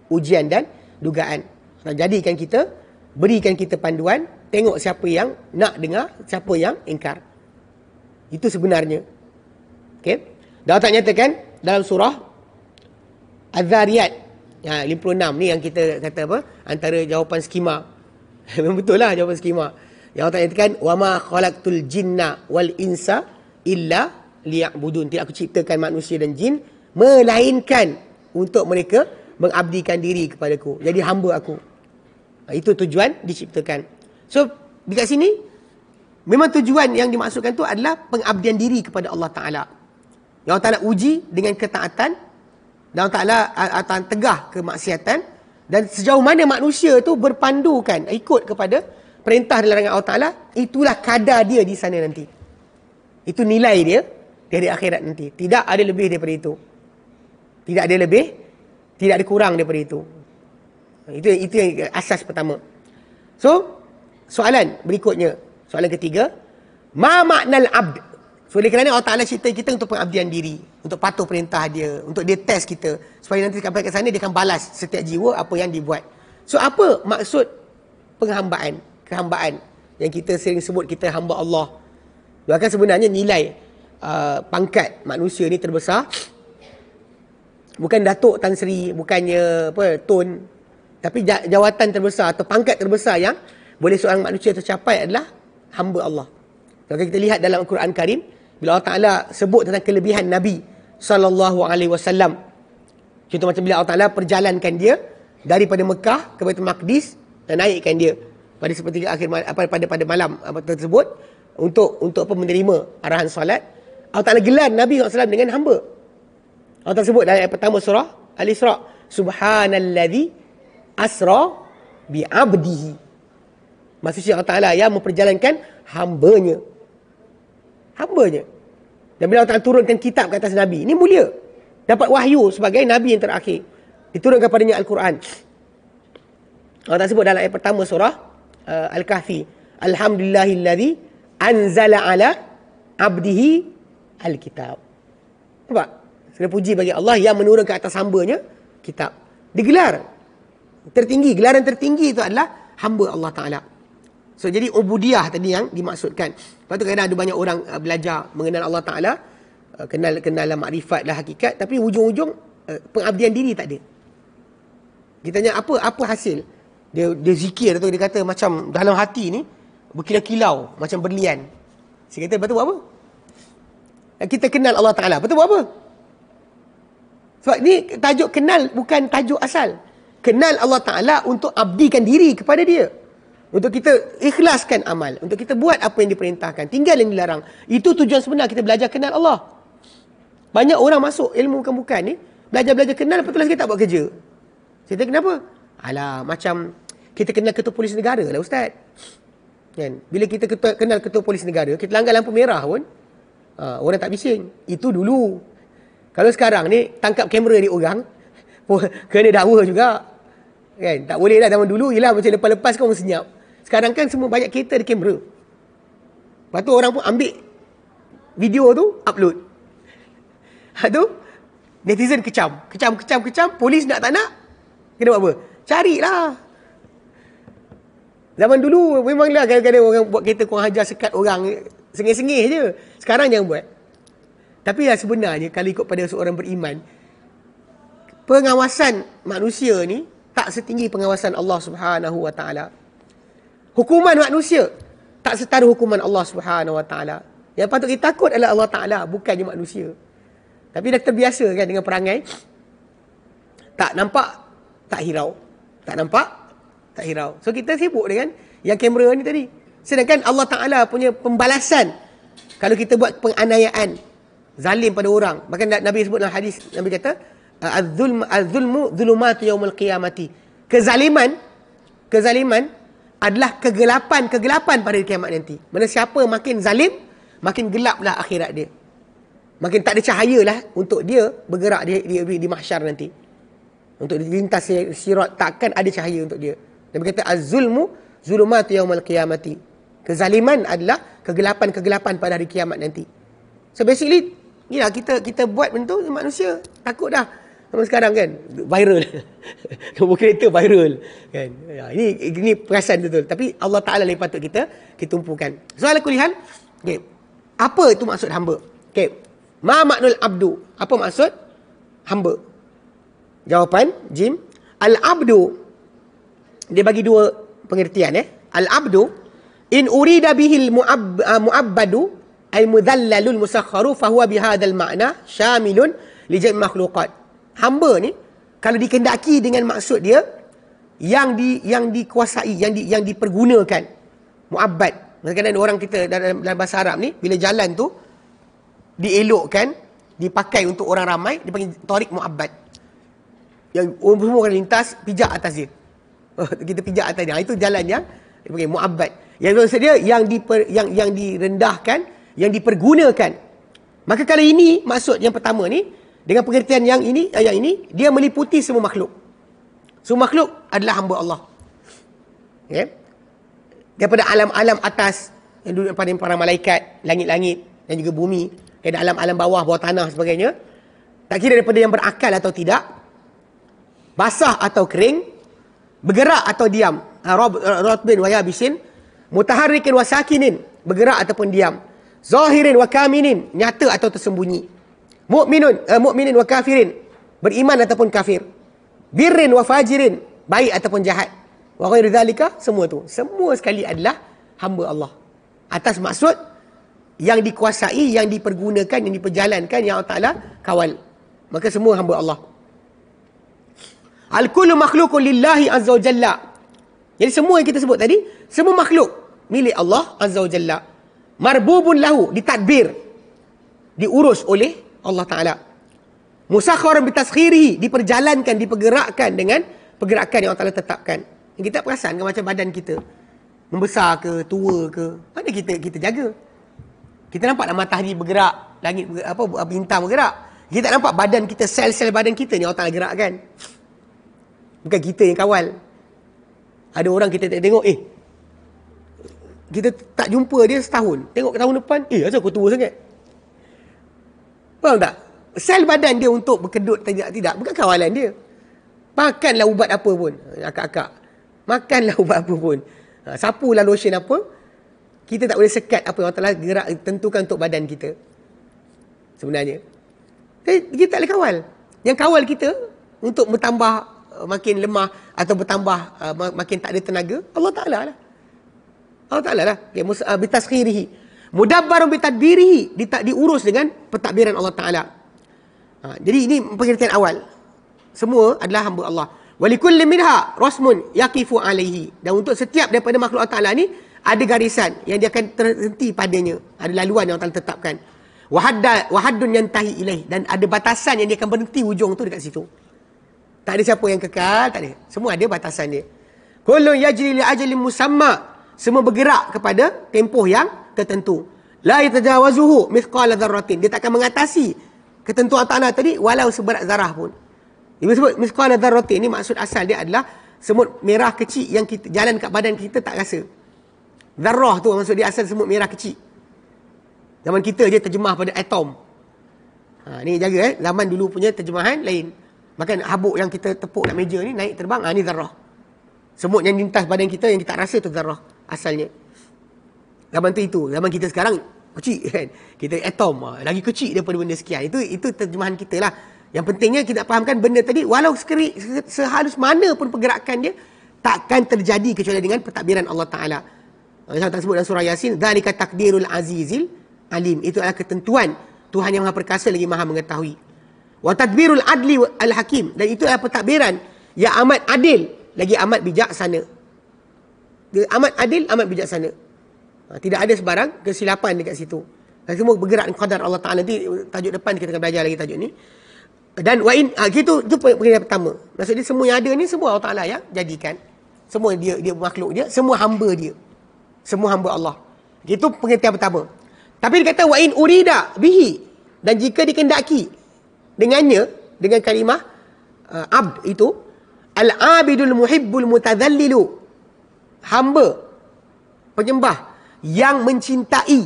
Ujian dan dugaan. Nah, jadikan kita berikan kita panduan, tengok siapa yang nak dengar, siapa yang ingkar. Itu sebenarnya. Okey. Dah tak nyatakan dalam surah Az-Zariyat ya, ha, 56 ni yang kita kata apa? Antara jawapan skema. Memang *laughs* betul lah jawapan skema. Yang Allah tak nyatakan, "Wa khalaqtul jinna wal insa illa liya'budun tidak aku ciptakan manusia dan jin melainkan untuk mereka mengabdikan diri kepadaku jadi hamba aku ha, itu tujuan diciptakan so di kat sini memang tujuan yang dimaksudkan tu adalah pengabdian diri kepada Allah taala yang Allah taala uji dengan ketaatan dan Allah taala akan tegah kemaksiatan dan sejauh mana manusia tu berpandukan ikut kepada perintah dan larangan Allah taala itulah kadar dia di sana nanti itu nilai dia dari akhirat nanti. Tidak ada lebih daripada itu. Tidak ada lebih, tidak ada kurang daripada itu. Itu itu yang asas pertama. So, soalan berikutnya, soalan ketiga, ma makna abd So, oleh kerana Allah Ta'ala cerita kita untuk pengabdian diri, untuk patuh perintah dia, untuk dia test kita, supaya nanti sampai ke sana dia akan balas setiap jiwa apa yang dibuat. So, apa maksud penghambaan, kehambaan yang kita sering sebut kita hamba Allah? Bahkan sebenarnya nilai Uh, pangkat manusia ni terbesar bukan datuk tan sri bukannya apa tun tapi jawatan terbesar atau pangkat terbesar yang boleh seorang manusia tercapai adalah hamba Allah. Kalau kita lihat dalam Al-Quran Karim bila Allah Taala sebut tentang kelebihan Nabi sallallahu alaihi wasallam. Contoh macam bila Allah Taala perjalankan dia daripada Mekah ke Baitul Maqdis dan naikkan dia pada seperti akhir apa pada pada malam apa tersebut untuk untuk apa menerima arahan solat Allah Ta'ala gelar Nabi SAW dengan hamba. Allah Ta'ala sebut dalam ayat pertama surah Al-Isra. Subhanalladhi asra Abdihi. Maksudnya Allah Ta'ala yang memperjalankan hamba-nya, Dan bila Allah Ta'ala turunkan kitab ke atas Nabi. Ini mulia. Dapat wahyu sebagai Nabi yang terakhir. Diturunkan padanya Al-Quran. Allah Ta'ala sebut dalam ayat pertama surah uh, Al-Kahfi. Alhamdulillahilladzi anzala ala abdihi Al-Kitab. Nampak? Kena puji bagi Allah yang menurun ke atas hambanya, kitab. Digelar. Tertinggi. Gelaran tertinggi itu adalah hamba Allah Ta'ala. So, jadi ubudiah tadi yang dimaksudkan. Lepas tu kadang ada banyak orang uh, belajar mengenal Allah Ta'ala. Uh, kenal kenal makrifat lah hakikat. Tapi ujung-ujung uh, pengabdian diri tak ada. Kita tanya apa apa hasil? Dia, dia zikir atau dia kata macam dalam hati ni berkilau-kilau. Macam berlian. Saya kata lepas tu buat apa? kita kenal Allah Ta'ala. Betul buat apa? Sebab ni tajuk kenal bukan tajuk asal. Kenal Allah Ta'ala untuk abdikan diri kepada dia. Untuk kita ikhlaskan amal. Untuk kita buat apa yang diperintahkan. Tinggal yang dilarang. Itu tujuan sebenar kita belajar kenal Allah. Banyak orang masuk ilmu bukan-bukan ni. Belajar-belajar kenal, lepas tu lagi tak buat kerja. Saya tanya kenapa? Alah, macam kita kenal ketua polis negara lah Ustaz. Kan? Bila kita kenal ketua polis negara, kita langgar lampu merah pun, Ha, orang tak bising. Itu dulu. Kalau sekarang ni, tangkap kamera dia orang, *laughs* kena dakwa juga. Kan? Tak boleh lah zaman dulu. Yelah macam lepas-lepas kan orang senyap. Sekarang kan semua banyak kereta di kamera. Lepas tu orang pun ambil video tu, upload. *laughs* Lepas tu, netizen kecam. Kecam, kecam, kecam. Polis nak tak nak, kena buat apa? Carilah. Zaman dulu memanglah kadang-kadang orang buat kereta kurang hajar sekat orang. Sengih-sengih je. Sekarang jangan buat. Tapi yang lah sebenarnya kalau ikut pada seorang beriman, pengawasan manusia ni tak setinggi pengawasan Allah Subhanahu Wa Taala. Hukuman manusia tak setara hukuman Allah Subhanahu Wa Taala. Yang patut kita takut adalah Allah Taala bukannya manusia. Tapi dah terbiasa kan dengan perangai. Tak nampak, tak hirau. Tak nampak, tak hirau. So kita sibuk dengan yang kamera ni tadi. Sedangkan Allah Ta'ala punya pembalasan kalau kita buat penganiayaan zalim pada orang. Bahkan Nabi sebut dalam hadis, Nabi kata, Az-zulmu -zulm, az zulumatu yawmul qiyamati. Kezaliman, kezaliman adalah kegelapan-kegelapan pada kiamat nanti. Mana siapa makin zalim, makin gelaplah akhirat dia. Makin tak ada lah untuk dia bergerak di, di, di, di mahsyar nanti. Untuk dilintas sirat, takkan ada cahaya untuk dia. Nabi kata, Az-zulmu zulumatu yawmul qiyamati. Kezaliman adalah kegelapan-kegelapan pada hari kiamat nanti. So basically, ya lah, kita kita buat benda tu manusia takut dah. Sama sekarang kan, viral. *laughs* Nombor kereta viral. Kan? Ya, ini, ini perasan betul. Tapi Allah Ta'ala yang patut kita, kita tumpukan. So ala kulihan, okay. apa itu maksud hamba? Okay. Ma maknul abdu. Apa maksud hamba? Jawapan, Jim. Al-abdu, dia bagi dua pengertian. Eh. Al-abdu, In urida bihil ah, mu'abbadu ay mudhallalul musakharu fahuwa bihadhal makna syamilun li jami' makhluqat. Hamba ni kalau dikendaki dengan maksud dia yang di yang dikuasai yang di, yang dipergunakan mu'abbad. Maksudnya orang kita dalam, dalam bahasa Arab ni bila jalan tu dielokkan dipakai untuk orang ramai dipanggil tarik mu'abbad. Yang semua orang lintas pijak atas dia. *laughs* kita pijak atas dia. Ha, itu jalan yang dipanggil mu'abbad. Yang dosa dia yang diper, yang yang direndahkan, yang dipergunakan. Maka kalau ini maksud yang pertama ni dengan pengertian yang ini ayat eh, ini dia meliputi semua makhluk. Semua makhluk adalah hamba Allah. Okay? Ya? Daripada alam-alam atas yang duduk pada para malaikat, langit-langit dan juga bumi, okay, alam-alam bawah, bawah tanah sebagainya. Tak kira daripada yang berakal atau tidak, basah atau kering, bergerak atau diam. Ah, Rabbin wa yabisin, mutaharrikin wa sakinin bergerak ataupun diam zahirin wa kaminin nyata atau tersembunyi mukminun uh, eh, mukminin wa kafirin beriman ataupun kafir birrin wa fajirin baik ataupun jahat wa ghairi zalika semua tu semua sekali adalah hamba Allah atas maksud yang dikuasai yang dipergunakan yang diperjalankan yang Allah Taala kawal maka semua hamba Allah al kullu makhluqun lillahi azza wa jalla jadi semua yang kita sebut tadi semua makhluk milik Allah Azza wa Jalla. Marbubun lahu, ditadbir. Diurus oleh Allah Ta'ala. Musakhoran bitaskhiri, diperjalankan, dipergerakkan dengan pergerakan yang Allah Ta'ala tetapkan. Yang kita perasan ke macam badan kita? Membesar ke, tua ke? Mana kita kita jaga? Kita nampaklah matahari bergerak, langit apa bintang bergerak. Kita tak nampak badan kita, sel-sel badan kita ni Allah Ta'ala gerakkan. Bukan kita yang kawal. Ada orang kita tak tengok, eh kita tak jumpa dia setahun. Tengok ke tahun depan, eh asal kau tua sangat? Faham tak? Sel badan dia untuk berkedut tidak tidak bukan kawalan dia. Makanlah ubat apa pun. Akak-akak. Makanlah *laughs* ubat apa pun. Ha, sapulah lotion apa. Kita tak boleh sekat apa yang telah gerak tentukan untuk badan kita. Sebenarnya. Jadi eh, kita tak boleh kawal. Yang kawal kita untuk bertambah eh, makin lemah atau bertambah eh, makin tak ada tenaga, Allah Ta'ala lah. Allah Ta'ala lah. Okay, mus, uh, ah, bitaskhirihi. Mudabbarun bitadbirihi. Dia tak diurus dengan pentadbiran Allah Ta'ala. Ha, jadi ini pengertian awal. Semua adalah hamba Allah. Walikulli minha rasmun yakifu alaihi. Dan untuk setiap daripada makhluk Allah Ta'ala ni, ada garisan yang dia akan terhenti padanya. Ada laluan yang Allah Ta'ala tetapkan. wahadun yang tahi ilaih. Dan ada batasan yang dia akan berhenti hujung tu dekat situ. Tak ada siapa yang kekal, tak ada. Semua ada batasan dia. Kullun yajri li ajalin musamma. Semua bergerak kepada tempoh yang tertentu. La yatajawazuhu mithqala dzarratin. Dia takkan mengatasi ketentuan tanah tadi walau seberat zarah pun. Ibu sebut mithqala dzarratin ni maksud asal dia adalah semut merah kecil yang kita, jalan kat badan kita tak rasa. Zarah tu maksud dia asal semut merah kecil. Zaman kita je terjemah pada atom. Ha, ni jaga eh. Zaman dulu punya terjemahan lain. Makan habuk yang kita tepuk kat meja ni naik terbang. Ha, ni zarah. Semut yang lintas badan kita yang kita tak rasa tu zarah asalnya. Zaman tu itu. Zaman kita sekarang kecil kan. Kita atom eh, ah, lagi kecil daripada benda sekian. Itu itu terjemahan kita lah. Yang pentingnya kita fahamkan benda tadi walau sekeri, sehalus mana pun pergerakan dia takkan terjadi kecuali dengan pertakbiran Allah Taala. Macam tak sebut dalam surah Yasin, zalika takdirul azizil alim. Itu adalah ketentuan Tuhan yang Maha Perkasa lagi Maha Mengetahui. Wa tadbirul adli al hakim dan itu adalah pentadbiran yang amat adil lagi amat bijaksana amat adil, amat bijaksana. Ha, tidak ada sebarang kesilapan dekat situ. Dan ha, semua bergerak dengan qadar Allah Ta'ala. Nanti tajuk depan kita akan belajar lagi tajuk ni. Dan wa in, ha, gitu, tu perkara pertama. Maksudnya semua yang ada ni semua Allah Ta'ala yang jadikan. Semua dia dia makhluk dia, semua hamba dia. Semua hamba Allah. Gitu pengertian pertama. Tapi dia kata wa in urida bihi. Dan jika dikendaki dengannya, dengan kalimah uh, abd itu. Al-abidul muhibbul mutadhalilu hamba penyembah yang mencintai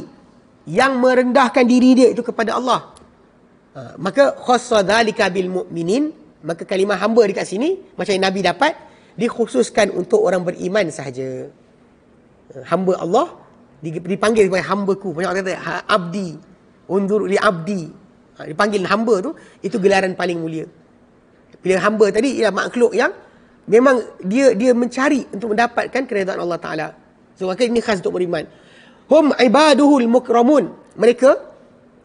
yang merendahkan diri dia itu kepada Allah ha, maka khassa zalika bil mu'minin maka kalimah hamba dekat sini macam yang nabi dapat dikhususkan untuk orang beriman sahaja ha, hamba Allah dipanggil sebagai hamba ku banyak orang kata ha, abdi undur li abdi ha, dipanggil hamba tu itu gelaran paling mulia bila hamba tadi ialah makhluk yang Memang dia dia mencari untuk mendapatkan keredaan Allah Ta'ala. So, maka ini khas untuk beriman. Hum ibaduhul mukramun. Mereka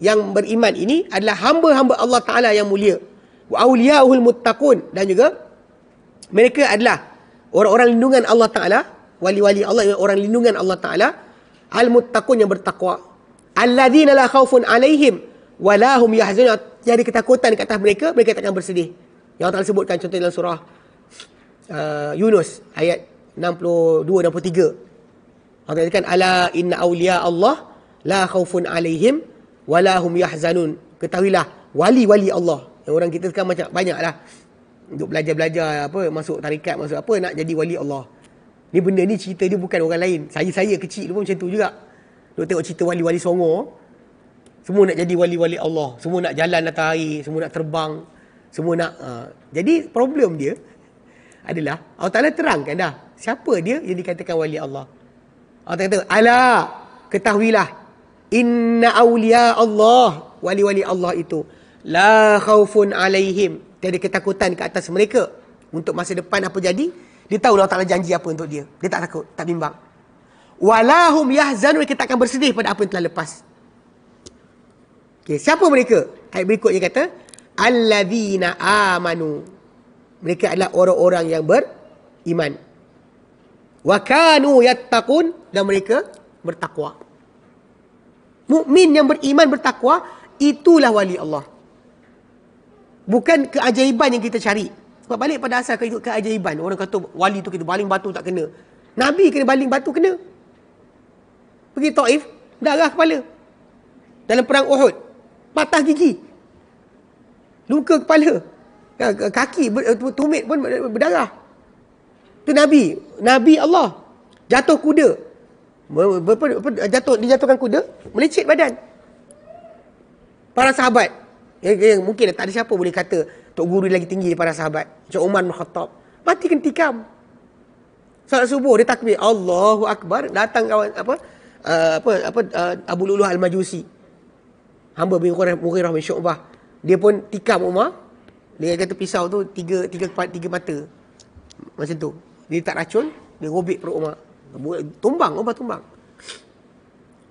yang beriman ini adalah hamba-hamba Allah Ta'ala yang mulia. Wa awliya'uhul muttaqun. Dan juga mereka adalah orang-orang lindungan Allah Ta'ala. Wali-wali Allah orang lindungan Allah Ta'ala. Al-muttaqun yang bertakwa. al Alladzina la khawfun alaihim. Walahum yahzun. jadi ketakutan kat atas mereka, mereka takkan bersedih. Yang Allah Ta'ala sebutkan contoh dalam surah uh, Yunus ayat 62 63. Allah katakan ala inna aulia Allah la khaufun alaihim wala hum yahzanun. Ketahuilah wali-wali Allah. Yang orang kita sekarang macam banyaklah untuk belajar-belajar apa masuk tarikat masuk apa nak jadi wali Allah. Ni benda ni cerita dia bukan orang lain. Saya saya kecil pun macam tu juga. Duk tengok cerita wali-wali songo Semua nak jadi wali-wali Allah. Semua nak jalan atas air. Semua nak terbang. Semua nak... Uh, jadi problem dia adalah Allah Ta'ala terangkan dah siapa dia yang dikatakan wali Allah. Allah Ta'ala kata, Ala, ketahuilah, inna awliya Allah, wali-wali Allah itu, la khawfun alaihim, tiada ketakutan ke atas mereka. Untuk masa depan apa jadi, dia tahu Allah Ta'ala janji apa untuk dia. Dia tak takut, tak bimbang. Walahum yahzanu, kita akan bersedih pada apa yang telah lepas. Okay, siapa mereka? Ayat berikutnya kata, Alladzina amanu mereka adalah orang-orang yang beriman wa kanu yattaqun dan mereka bertakwa mukmin yang beriman bertakwa itulah wali Allah bukan keajaiban yang kita cari sebab balik pada asal ikut keajaiban orang kata wali tu kita baling batu tak kena nabi kena baling batu kena pergi taif darah kepala dalam perang uhud patah gigi luka kepala Kaki eh, tumit pun berdarah. Tu Nabi. Nabi Allah. Jatuh kuda. Jatuh, dijatuhkan kuda. Melecit badan. Para sahabat. Ya, ya, mungkin tak ada siapa boleh kata. Tok Guru lagi tinggi daripada sahabat. Macam Umar bin Mati kena tikam. Salat subuh dia takbir. Allahu Akbar. Datang kawan apa. Uh, apa apa uh, Abu Luluh Al-Majusi. Hamba bin Murirah bin Syu'bah. Dia pun tikam Umar. Dia kata pisau tu tiga tiga kepala tiga mata. Macam tu. Dia tak racun, dia robek perut Umar. Tumbang, Umar tumbang.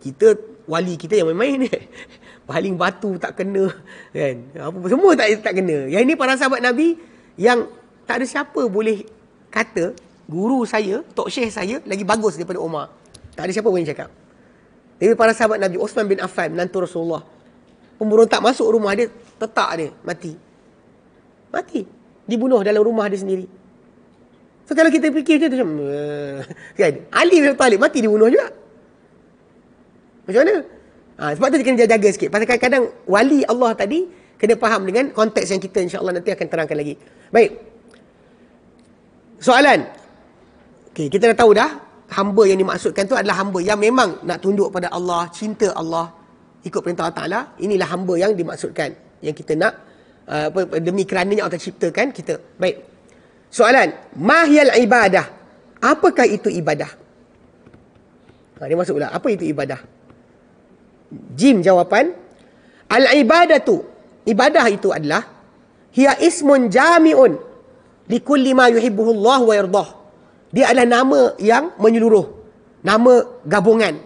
Kita wali kita yang main-main ni. *laughs* Paling batu tak kena kan. Apa semua tak tak kena. Yang ini para sahabat Nabi yang tak ada siapa boleh kata guru saya, tok syekh saya lagi bagus daripada Umar. Tak ada siapa boleh cakap. Tapi para sahabat Nabi Osman bin Affan menantu Rasulullah. Pemburu tak masuk rumah dia, tetak dia, mati mati dibunuh dalam rumah dia sendiri so kalau kita fikir tu macam eh, kan Ali bin Talib mati dibunuh juga macam mana ha, sebab tu dia kena jaga sikit pasal kadang-kadang wali Allah tadi kena faham dengan konteks yang kita insya-Allah nanti akan terangkan lagi baik soalan Okay, kita dah tahu dah hamba yang dimaksudkan tu adalah hamba yang memang nak tunduk pada Allah cinta Allah ikut perintah Allah Ta'ala, inilah hamba yang dimaksudkan. Yang kita nak Ah, apa demi kerana yang Allah ciptakan kita. Baik. Soalan, mahyal ibadah. Apakah itu ibadah? Ha, dia masuk pula. Apa itu ibadah? Jim jawapan. Al-ibadah tu. Ibadah itu adalah. Hiya ismun jami'un. Likulli ma yuhibbuhullah wa yardah. Dia adalah nama yang menyeluruh. Nama gabungan.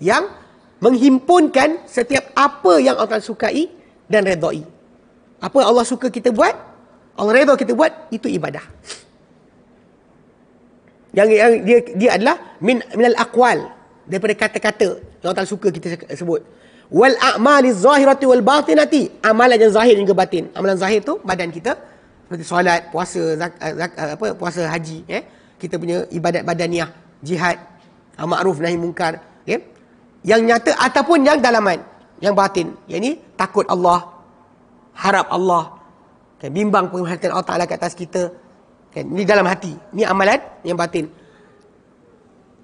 Yang menghimpunkan setiap apa yang akan sukai dan redai. Apa Allah suka kita buat, Allah redha kita buat, itu ibadah. Yang, yang dia, dia adalah min minal aqwal daripada kata-kata yang Allah suka kita sebut. Wal a'mali zahirati wal batinati. Amalan yang zahir juga batin. Amalan zahir tu badan kita seperti solat, puasa, zak, eh, zak, eh, apa puasa haji, eh. Kita punya ibadat badaniah, jihad, ah, ma'ruf nahi munkar, okay? Eh. Yang nyata ataupun yang dalaman, yang batin. Yang ini takut Allah, harap Allah kan bimbang penghantaran Allah Taala kat atas kita kan ni dalam hati ni amalan yang batin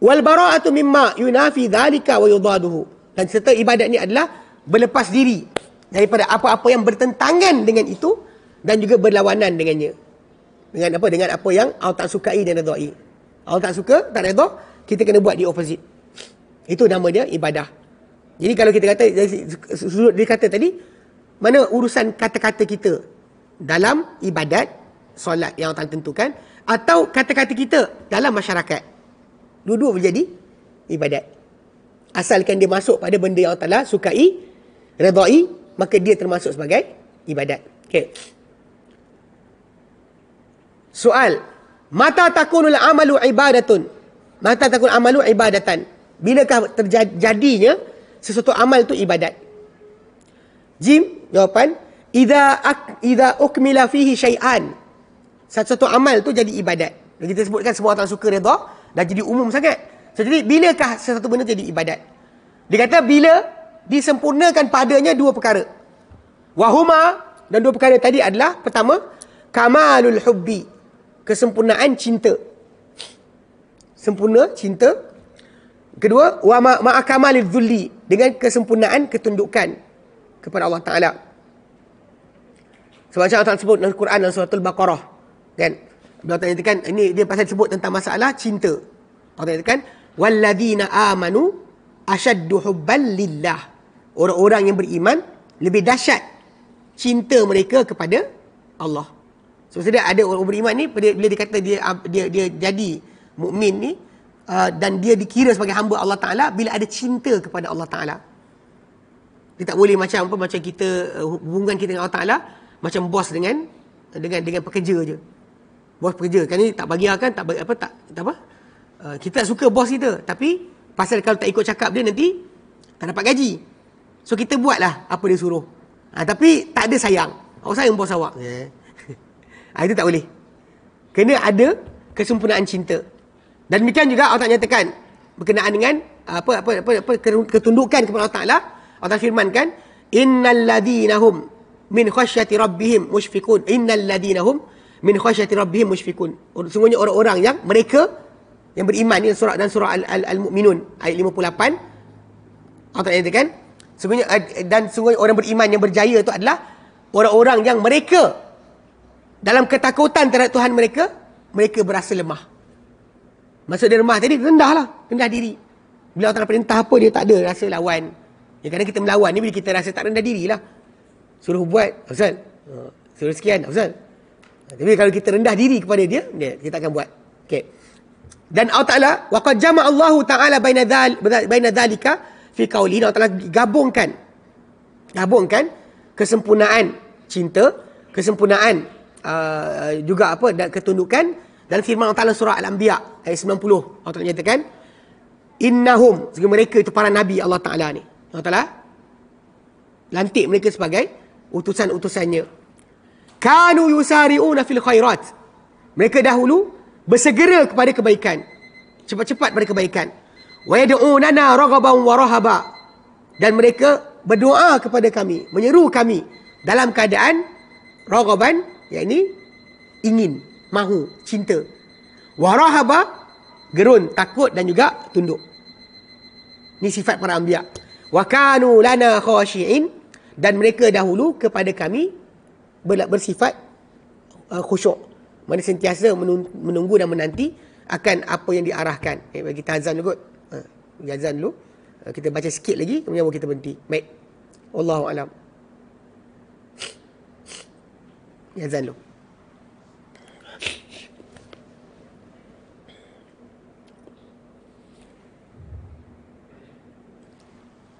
wal bara'atu mimma yunafi dhalika wa yudaduhu dan serta ibadat ni adalah berlepas diri daripada apa-apa yang bertentangan dengan itu dan juga berlawanan dengannya dengan apa dengan apa yang Allah tak sukai dan redai Allah tak suka tak redha kita kena buat di opposite itu nama dia ibadah jadi kalau kita kata dari sudut dia kata tadi mana urusan kata-kata kita dalam ibadat solat yang Allah tentukan atau kata-kata kita dalam masyarakat. Dua-dua boleh jadi ibadat. Asalkan dia masuk pada benda yang Allah sukai, redai, maka dia termasuk sebagai ibadat. Okay. Soal, mata takunul amalu ibadatun. Mata takun amalu ibadatan. Bilakah terjadinya sesuatu amal itu ibadat? Jim, jawapan. ida ak, ida ukmila fihi syai'an. Satu-satu amal tu jadi ibadat. Dan kita sebutkan semua orang suka redha. Dah jadi umum sangat. So, jadi, bilakah satu benda jadi ibadat? Dia kata, bila disempurnakan padanya dua perkara. Wahuma dan dua perkara tadi adalah pertama, kamalul hubbi. Kesempurnaan cinta. Sempurna cinta. Kedua, wa ma'akamalil zulli. Dengan kesempurnaan ketundukan kepada Allah Taala. Sebab macam Allah sebut dalam Quran dan surah Al-Baqarah kan. beliau Taala kan ini dia pasal sebut tentang masalah cinta. Allah Taala kan walladzina amanu ashaddu hubban lillah. Orang-orang yang beriman lebih dahsyat cinta mereka kepada Allah. Sebab so, dia ada orang beriman ni bila dikata dia dia dia jadi mukmin ni uh, dan dia dikira sebagai hamba Allah Taala bila ada cinta kepada Allah Taala. Dia tak boleh macam apa macam kita eh, hubungan kita dengan Allah Taala macam bos dengan dengan dengan pekerja je. Bos pekerja kan ni tak bagi kan tak bagi apa tak, tak apa? Uh, kita suka bos kita tapi pasal kalau tak ikut cakap dia nanti tak dapat gaji. So kita buatlah apa dia suruh. Ha, tapi tak ada sayang. Awak sayang bos awak. Yeah. Ya. *laughs* ha, itu tak boleh. Kena ada kesempurnaan cinta. Dan demikian juga Allah Ta'ala nyatakan berkenaan dengan ah, apa apa apa, apa ketundukan kepada Allah Ta'ala Allah firmankan innal ladinahum min khasyati rabbihim mushfiqun innal ladinahum min khasyati rabbihim mushfiqun semuanya orang-orang yang mereka yang beriman ini surah dan surah al-mukminun ayat 58 Allah Taala katakan semuanya dan semuanya orang beriman yang berjaya itu adalah orang-orang yang mereka dalam ketakutan terhadap Tuhan mereka mereka berasa lemah maksud dia lemah tadi rendahlah rendah diri bila orang Taala perintah apa dia tak ada rasa lawan yang kadang kita melawan ni bila kita rasa tak rendah diri lah. Suruh buat, Ustaz. Ha, suruh sekian, Ustaz. Ha, tapi kalau kita rendah diri kepada dia, dia kita akan buat. Okay. Dan Allah Ta'ala, waqad jama' Allah Ta'ala baina dhalika fi qawlihi. Allah Ta'ala gabungkan. Gabungkan kesempurnaan cinta, kesempurnaan Uh, juga apa dan ketundukan dalam firman Allah Taala surah Al-Anbiya ayat 90 Allah Taala nyatakan innahum sebagai mereka itu para nabi Allah Taala ni Allah Ta'ala lantik mereka sebagai utusan-utusannya. Kanu yusari'una fil khairat. Mereka dahulu bersegera kepada kebaikan. Cepat-cepat pada kebaikan. Wa yad'unana raghaban wa rahaba. Dan mereka berdoa kepada kami, menyeru kami dalam keadaan raghaban, yakni ingin, mahu, cinta. Wa rahaba gerun, takut dan juga tunduk. Ini sifat para ambiak wa kanu lana khashiin dan mereka dahulu kepada kami bersifat uh, khusyuk mana sentiasa menunggu dan menanti akan apa yang diarahkan eh, bagi tazan juga ha, bagi azan dulu uh, kita baca sikit lagi kemudian kita berhenti baik Allahu alam azan dulu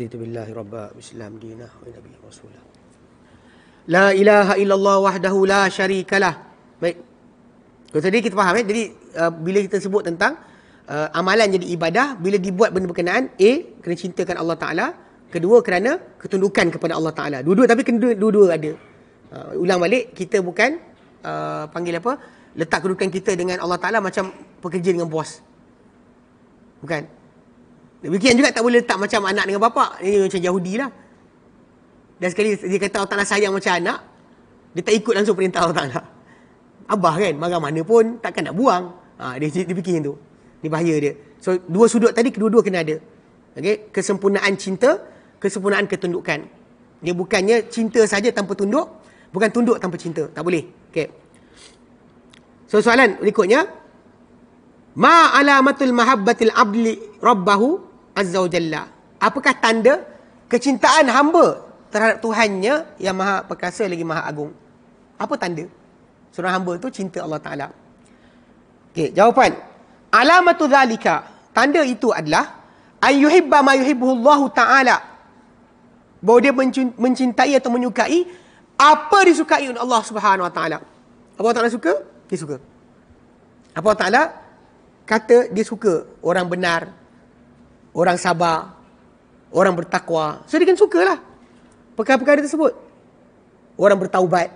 رضيت بالله ربا بسلام دينه ونبيه ورسوله لا إله إلا الله وحده لا شريك له baik kalau tadi kita faham eh? jadi uh, bila kita sebut tentang uh, amalan jadi ibadah bila dibuat benda berkenaan A kena cintakan Allah Ta'ala kedua kerana ketundukan kepada Allah Ta'ala dua-dua tapi dua-dua ada uh, ulang balik kita bukan uh, panggil apa letak kedudukan kita dengan Allah Ta'ala macam pekerja dengan bos bukan Demikian juga tak boleh letak macam anak dengan bapa Ini macam Yahudi lah. Dan sekali dia kata Allah Ta'ala sayang macam anak, dia tak ikut langsung perintah Allah Ta'ala. Abah kan, marah mana pun takkan nak buang. Ha, dia, dia fikir macam tu. Ini bahaya dia. So, dua sudut tadi, kedua-dua kena ada. Okay? Kesempurnaan cinta, kesempurnaan ketundukan. Dia bukannya cinta saja tanpa tunduk, bukan tunduk tanpa cinta. Tak boleh. Okay. So, soalan berikutnya. Ma'alamatul mahabbatil abli rabbahu Azza wa Jalla. Apakah tanda kecintaan hamba terhadap Tuhannya yang maha perkasa lagi maha agung? Apa tanda? Seorang hamba tu cinta Allah Ta'ala. Okey, jawapan. Alamatu dhalika. Tanda itu adalah ayyuhibba ma yuhibbuhullahu ta'ala. Bahawa dia mencintai atau menyukai apa disukai oleh Allah Subhanahu Wa Ta'ala. Apa Allah Ta'ala suka? Dia suka. Apa Allah Ta'ala kata dia suka orang benar, orang sabar, orang bertakwa. So dia kan sukalah perkara-perkara tersebut. Orang bertaubat.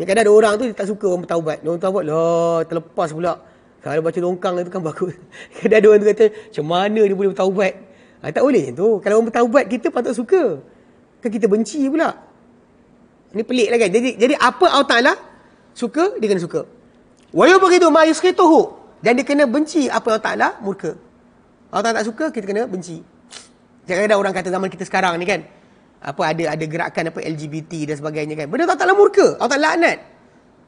Yang kadang ada orang tu dia tak suka orang bertaubat. Dia orang tahu lah terlepas pula. Kalau baca dongkang itu kan *laughs* bagus. Kadang ada orang tu kata, macam mana dia boleh bertaubat? Ha, tak boleh tu. Kalau orang bertaubat, kita patut suka. Kan kita benci pula. Ini pelik lah kan. Jadi, jadi apa Allah Ta'ala suka, dia kena suka. Wayu begitu, ma yuskituhu. Dan dia kena benci apa Allah Ta'ala murka. Kalau tak, tak suka kita kena benci. kadang ada orang kata zaman kita sekarang ni kan apa ada ada gerakan apa LGBT dan sebagainya kan. Benda tak taklah murka. Allah tak laknat.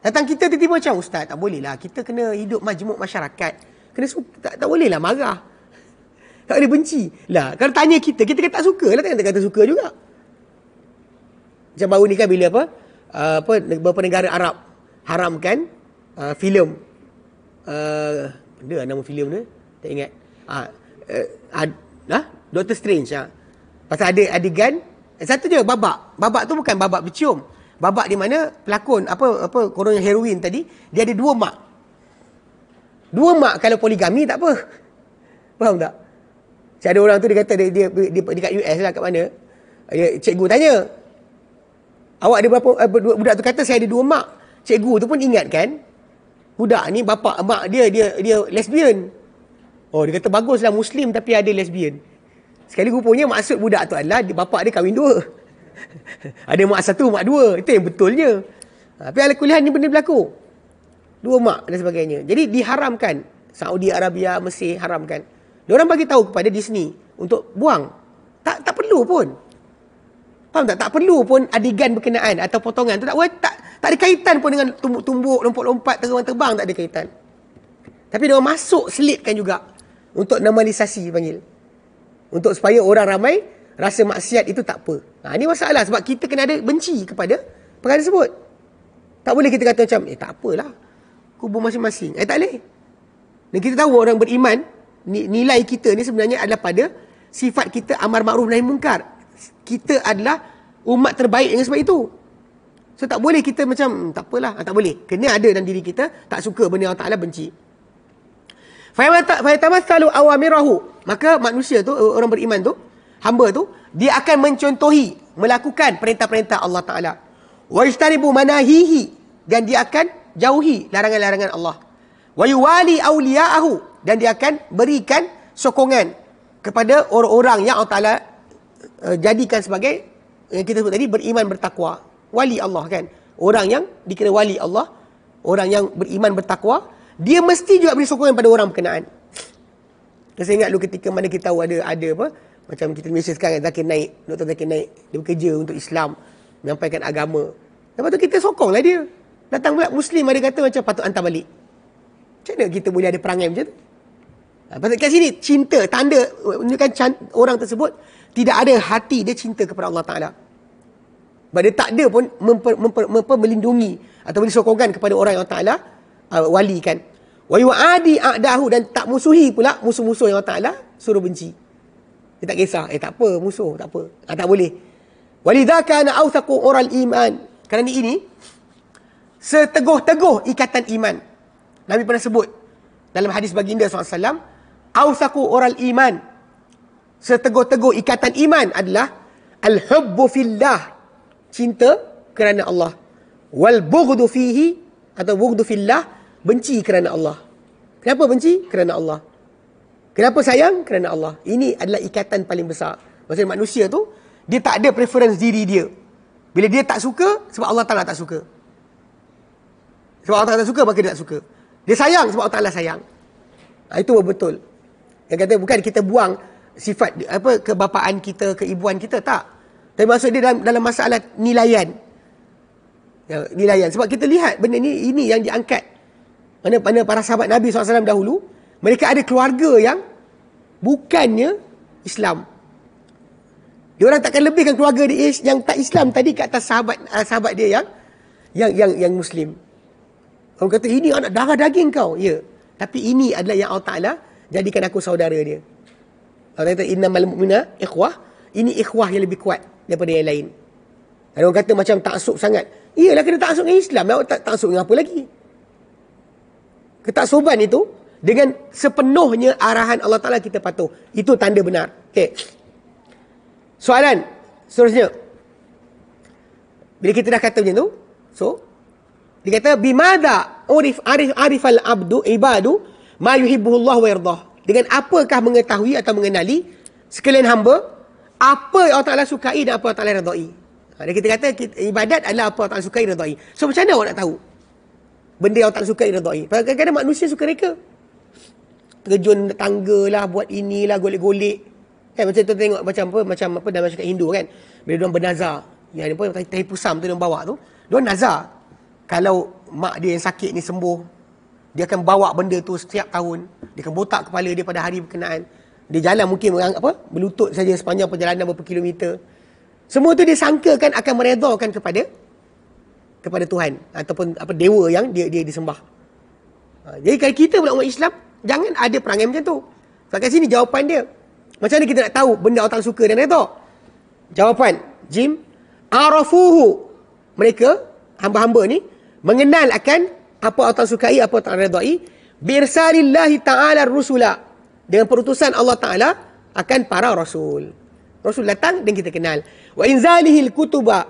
Datang kita tiba-tiba macam ustaz tak boleh lah. Kita kena hidup majmuk masyarakat. Kena suka, tak tak boleh lah marah. *laughs* Tak boleh benci. Lah kalau tanya kita kita kata tak suka lah tak kata suka juga. Macam baru ni kan bila apa uh, apa beberapa negara Arab haramkan uh, filem uh, benda lah nama filem ni tak ingat. Ah uh, ha? Doctor Strange ha? Pasal ada adegan eh, Satu je babak Babak tu bukan babak bercium Babak di mana pelakon apa apa korang heroin tadi dia ada dua mak. Dua mak kalau poligami tak apa. Faham tak? Si ada orang tu dia kata dia, dia, dia dekat US lah kat mana. Dia, eh, cikgu tanya. Awak ada berapa eh, budak tu kata saya ada dua mak. Cikgu tu pun ingat kan budak ni bapa mak dia dia dia lesbian. Oh dia kata baguslah Muslim tapi ada lesbian. Sekali rupanya maksud budak tu adalah bapa dia kahwin dua. *laughs* ada mak satu, mak dua. Itu yang betulnya. Ha, tapi ala kuliahan ni benda berlaku. Dua mak dan sebagainya. Jadi diharamkan. Saudi Arabia, Mesir haramkan. Diorang bagi tahu kepada Disney untuk buang. Tak tak perlu pun. Faham tak? Tak perlu pun adegan berkenaan atau potongan. Tu tak, tak, tak ada kaitan pun dengan tumbuk-tumbuk, lompat-lompat, terbang-terbang. Tak ada kaitan. Tapi dia masuk selitkan juga untuk normalisasi panggil. Untuk supaya orang ramai rasa maksiat itu tak apa. Ha, ini masalah sebab kita kena ada benci kepada perkara tersebut. Tak boleh kita kata macam, eh tak apalah. Kubur masing-masing. Eh tak boleh. Dan kita tahu orang beriman, nilai kita ni sebenarnya adalah pada sifat kita amar ma'ruf nahi mungkar. Kita adalah umat terbaik dengan sebab itu. So tak boleh kita macam, hmm, tak apalah. Ha, tak boleh. Kena ada dalam diri kita, tak suka benda Allah Ta'ala benci. Faytamassalu awamirahu. Maka manusia tu, eh, orang beriman tu, hamba tu, dia akan mencontohi, melakukan perintah-perintah Allah Ta'ala. Wa istanibu manahihi. Dan dia akan jauhi larangan-larangan Allah. Wa yuwali awliya'ahu. Dan dia akan berikan sokongan kepada orang-orang yang Allah Ta'ala uh, jadikan sebagai, yang kita sebut tadi, beriman bertakwa. Wali Allah kan. Orang yang dikira wali Allah. Orang yang beriman bertakwa dia mesti juga beri sokongan pada orang berkenaan. Dan saya ingat dulu ketika mana kita tahu ada ada apa macam kita Malaysia sekarang Zakir naik, Dr. Zakir naik dia bekerja untuk Islam, menyampaikan agama. Lepas tu kita sokonglah dia. Datang pula Muslim ada kata macam patut hantar balik. Macam mana kita boleh ada perangai macam tu? Ha, pasal kat sini cinta, tanda menunjukkan orang tersebut tidak ada hati dia cinta kepada Allah Ta'ala. Sebab dia tak ada pun memper, memper, memper, memper, melindungi atau beri sokongan kepada orang yang Allah Ta'ala uh, wali kan. Wa yu'adi a'dahu dan tak musuhi pula musuh-musuh yang Allah Ta'ala suruh benci. Dia tak kisah. Eh tak apa musuh, tak apa. Ah, tak boleh. Walidha kana awthaku oral iman. Kerana ini, seteguh-teguh ikatan iman. Nabi pernah sebut dalam hadis baginda SAW, awthaku oral iman. Seteguh-teguh ikatan iman adalah al-hubbu fillah. Cinta kerana Allah. Wal-bughdu fihi atau bughdu fillah. Benci kerana Allah. Kenapa benci? Kerana Allah. Kenapa sayang? Kerana Allah. Ini adalah ikatan paling besar. Maksudnya manusia tu, dia tak ada preference diri dia. Bila dia tak suka, sebab Allah Ta'ala tak suka. Sebab Allah Ta'ala tak suka, maka dia tak suka. Dia sayang sebab Allah Ta'ala sayang. Ha, itu betul. Yang kata bukan kita buang sifat apa kebapaan kita, keibuan kita, tak. Tapi maksud dia dalam, dalam masalah nilaian. Ya, nilaian. Sebab kita lihat benda ni, ini yang diangkat mana, mana para sahabat Nabi SAW dahulu Mereka ada keluarga yang Bukannya Islam Dia orang takkan lebihkan keluarga dia yang tak Islam tadi ke atas sahabat ah, sahabat dia yang yang yang yang muslim. Orang kata ini anak darah daging kau. Ya. Tapi ini adalah yang Allah Taala jadikan aku saudara dia. Allah kata innamal mu'mina ikhwah. Ini ikhwah yang lebih kuat daripada yang lain. Dan orang kata macam tak taksub sangat. Iyalah kena taksub dengan Islam. Tak taksub dengan apa lagi? ketaksuban itu dengan sepenuhnya arahan Allah Taala kita patuh. Itu tanda benar. Okey. Soalan seterusnya. Bila kita dah kata macam tu, so dia kata bimada urif arif arifal abdu ibadu ma yuhibbuhullah wa yardah. Dengan apakah mengetahui atau mengenali sekalian hamba apa yang Allah Taala sukai dan apa yang Allah Taala redai. Ha, kita kata ibadat adalah apa yang Allah Taala sukai dan redai. So macam mana awak nak tahu? benda yang tak suka diredai. Kadang-kadang manusia suka reka. Terjun tangga lah, buat inilah, golek-golek. Kan macam tu tengok macam apa, macam apa dalam masyarakat Hindu kan. Bila diorang bernazar. Yang ni pun tahi pusam tu diorang bawa tu. Diorang nazar. Kalau mak dia yang sakit ni sembuh, dia akan bawa benda tu setiap tahun. Dia akan botak kepala dia pada hari berkenaan. Dia jalan mungkin merang, apa, berlutut saja sepanjang perjalanan beberapa kilometer. Semua tu dia sangkakan akan meredahkan kepada kepada Tuhan ataupun apa dewa yang dia dia disembah. Ha, jadi kalau kita pula umat Islam, jangan ada perangai macam tu. Sebab kat sini jawapan dia. Macam mana kita nak tahu benda orang tak suka dan itu? Jawapan, Jim, arafuhu. Mereka, hamba-hamba ni, mengenal akan apa orang sukai, apa orang tak redai. Birsalillahi ta'ala rusula. Dengan perutusan Allah Ta'ala akan para rasul. Rasul datang dan kita kenal. Wa inzalihil kutuba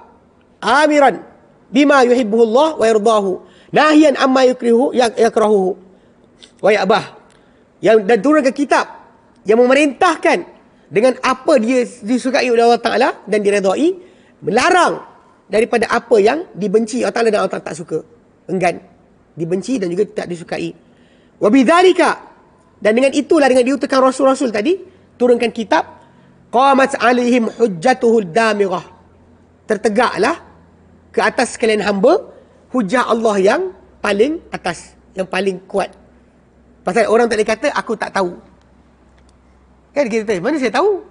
amiran bima yuhibbuhu Allah wa yardahu nahyan amma yukrihu ya- yakrahu, wa yabah yang dan turun ke kitab yang memerintahkan dengan apa dia disukai oleh Allah Taala dan diredai melarang daripada apa yang dibenci Allah Taala dan Allah Ta'ala tak suka enggan dibenci dan juga tak disukai wa bidzalika dan dengan itulah dengan diutuskan rasul-rasul tadi turunkan kitab qamat alaihim hujjatuhul damirah tertegaklah ke atas sekalian hamba hujah Allah yang paling atas yang paling kuat pasal orang tak boleh kata aku tak tahu kan kita tanya mana saya tahu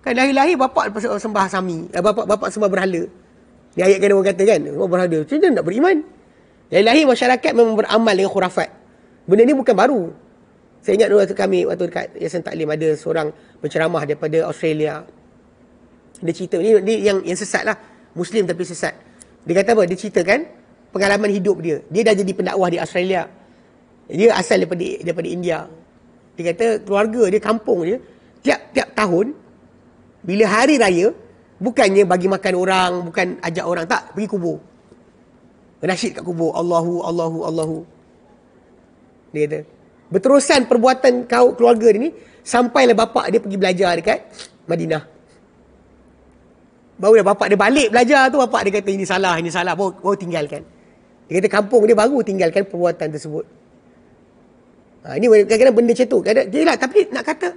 kan lahir-lahir bapak sembah sami eh, bapak bapak sembah berhala Dia ayat kan orang kata kan bapak berhala saya tak beriman lahir-lahir masyarakat memang beramal dengan khurafat benda ni bukan baru saya ingat waktu kami waktu dekat Yasin Taklim ada seorang penceramah daripada Australia dia cerita ni, ni yang yang sesat lah Muslim tapi sesat. Dia kata apa? Dia ceritakan pengalaman hidup dia. Dia dah jadi pendakwah di Australia. Dia asal daripada daripada India. Dia kata keluarga dia kampung dia tiap-tiap tahun bila hari raya bukannya bagi makan orang, bukan ajak orang tak pergi kubur. Menasyid kat kubur, Allahu Allahu Allahu. Dia kata berterusan perbuatan kau keluarga dia ni sampailah bapak dia pergi belajar dekat Madinah baru dah bapak dia balik belajar tu bapak dia kata ini salah ini salah baru, baru tinggalkan dia kata kampung dia baru tinggalkan perbuatan tersebut ha, ini kadang-kadang benda macam tu kadang lah, tapi nak kata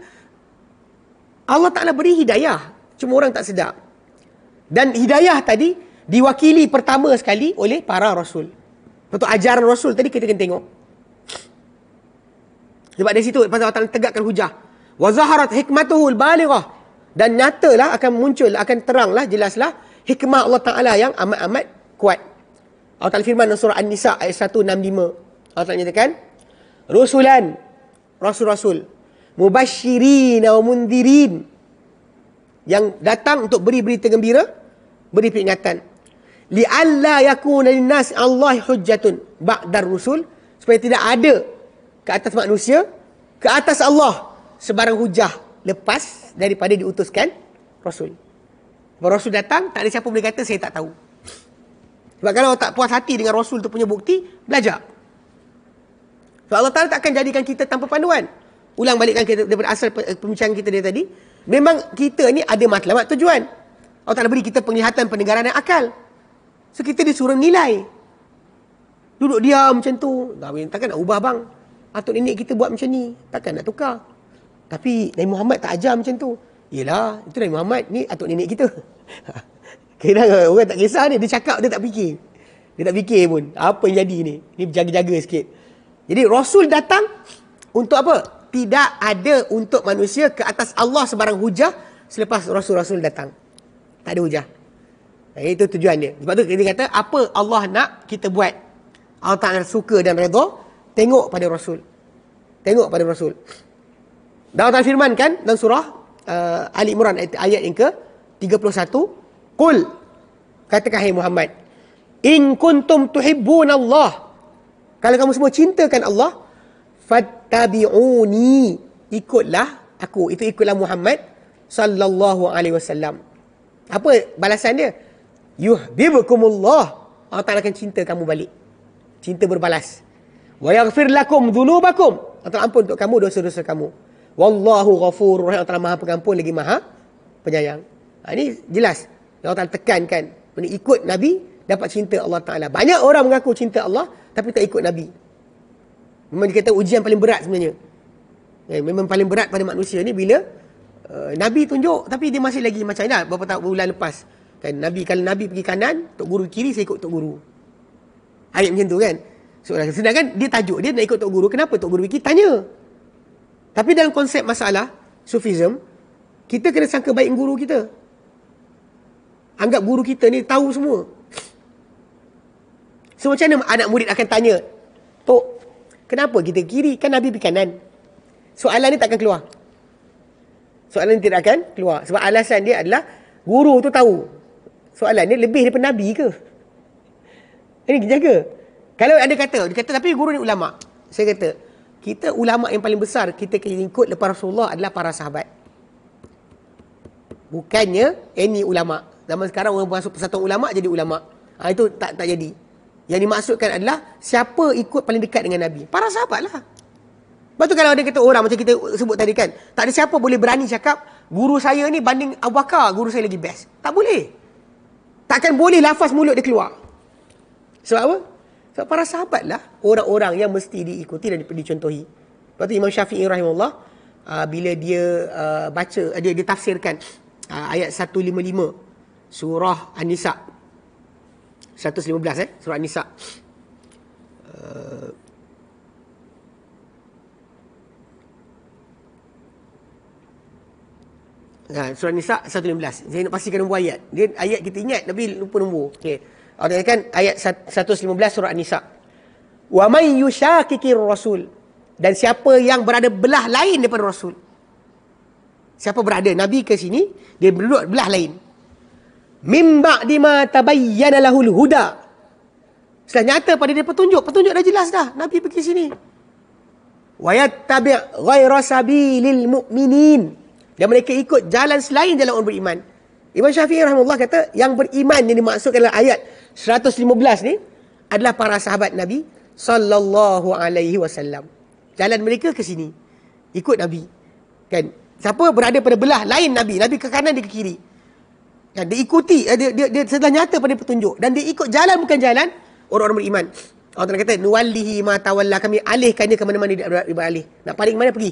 Allah Ta'ala beri hidayah cuma orang tak sedar dan hidayah tadi diwakili pertama sekali oleh para rasul untuk ajaran rasul tadi kita kena tengok sebab dari situ pasal Allah Ta'ala tegakkan hujah wa zaharat hikmatuhul balighah dan nyatalah akan muncul, akan teranglah, jelaslah hikmah Allah Ta'ala yang amat-amat kuat. Allah Ta'ala firman dalam surah An-Nisa ayat 165. Allah Ta'ala nyatakan, Rasulan, Rasul-Rasul, Mubashirin wa mundirin, yang datang untuk beri berita gembira, beri peringatan. Li'alla yakuna linnas Allah hujjatun ba'dar rusul supaya tidak ada ke atas manusia ke atas Allah sebarang hujah lepas daripada diutuskan Rasul. Kalau Rasul datang, tak ada siapa boleh kata saya tak tahu. Sebab kalau tak puas hati dengan Rasul tu punya bukti, belajar. Sebab Allah Ta'ala tak akan jadikan kita tanpa panduan. Ulang balikkan kita daripada asal pembincangan kita dari tadi. Memang kita ni ada matlamat tujuan. Allah Ta'ala beri kita penglihatan pendengaran dan akal. So kita disuruh nilai. Duduk diam macam tu. Takkan nak ubah bang. Atuk nenek kita buat macam ni. Takkan nak tukar. Tapi Nabi Muhammad tak ajar macam tu. Yelah, itu Nabi Muhammad ni atuk nenek kita. *laughs* Kira orang tak kisah ni, dia cakap dia tak fikir. Dia tak fikir pun apa yang jadi ni. Ni berjaga-jaga sikit. Jadi Rasul datang untuk apa? Tidak ada untuk manusia ke atas Allah sebarang hujah selepas Rasul-Rasul datang. Tak ada hujah. Eh, itu tujuan dia. Sebab tu dia kata apa Allah nak kita buat. Allah tak suka dan redha. Tengok pada Rasul. Tengok pada Rasul. Dan Allah kan dalam surah uh, Ali Imran ayat yang ke 31, "Qul" katakan hai hey Muhammad, "In kuntum tuhibbun Allah" Kalau kamu semua cintakan Allah, fattabi'uni. Ikutlah aku. Itu ikutlah Muhammad sallallahu alaihi wasallam. Apa balasan dia? Yuhibbukumullah. Allah Taala akan cinta kamu balik. Cinta berbalas. Wa yaghfir lakum dhunubakum. Allah Taala ampun untuk kamu dosa-dosa kamu. Wallahu ghafurur rahim. Allah Maha Pengampun lagi Maha Penyayang. Ha, ini jelas. Allah Taala tekankan mana ikut Nabi dapat cinta Allah Taala. Banyak orang mengaku cinta Allah tapi tak ikut Nabi. Memang dia kata ujian paling berat sebenarnya. Eh, memang paling berat pada manusia ni bila uh, Nabi tunjuk tapi dia masih lagi macam ni Berapa tahun bulan lepas. Kan, Nabi kalau Nabi pergi kanan, Tok Guru kiri, saya ikut Tok Guru. Ayat macam tu kan? So, sedangkan dia tajuk dia nak ikut Tok Guru. Kenapa Tok Guru pergi? Tanya. Tapi dalam konsep masalah Sufism Kita kena sangka baik guru kita Anggap guru kita ni tahu semua So macam mana anak murid akan tanya Tok Kenapa kita kiri kan Nabi pergi kanan Soalan ni tak akan keluar Soalan ni tidak akan keluar Sebab alasan dia adalah Guru tu tahu Soalan ni lebih daripada Nabi ke Ini jaga Kalau ada kata, dia kata tapi guru ni ulama. Saya kata, kita ulama yang paling besar kita kena ikut lepas Rasulullah adalah para sahabat. Bukannya any eh, ulama. Zaman sekarang orang masuk persatuan ulama jadi ulama. Ha, itu tak tak jadi. Yang dimaksudkan adalah siapa ikut paling dekat dengan Nabi? Para sahabat lah. Lepas tu kalau ada kata orang macam kita sebut tadi kan, tak ada siapa boleh berani cakap guru saya ni banding Abu Bakar, guru saya lagi best. Tak boleh. Takkan boleh lafaz mulut dia keluar. Sebab apa? Sebab para lah orang-orang yang mesti diikuti dan dicontohi. Lepas tu Imam Syafi'i rahimahullah uh, bila dia uh, baca ah, dia dia tafsirkan uh, ayat 155 surah An-Nisa 115 eh surah An-Nisa uh, Nah, surah Nisa 115. Saya nak pastikan nombor ayat. Dia ayat kita ingat tapi lupa nombor. Okey. Allah katakan ayat 115 surah An-Nisa. Wa may yushakikir rasul. Dan siapa yang berada belah lain daripada rasul. Siapa berada nabi ke sini, dia berduduk belah lain. Mim ba'di ma tabayyana lahul huda. Setelah nyata pada dia petunjuk, petunjuk dah jelas dah. Nabi pergi sini. Wa yattabi' ghayra sabilil mu'minin. Dan mereka ikut jalan selain jalan orang beriman. Imam Syafi'i rahimahullah kata yang beriman yang dimaksudkan dalam ayat 115 ni adalah para sahabat Nabi sallallahu alaihi wasallam. Jalan mereka ke sini ikut Nabi. Kan? Siapa berada pada belah lain Nabi, Nabi ke kanan dia ke kiri. Kan? Dia ikuti eh, dia dia, dia sudah nyata pada petunjuk dan dia ikut jalan bukan jalan orang-orang beriman. orang Taala kata nuwallihi ma tawalla kami alihkan dia ke mana-mana dia beralih. Nak paling mana pergi?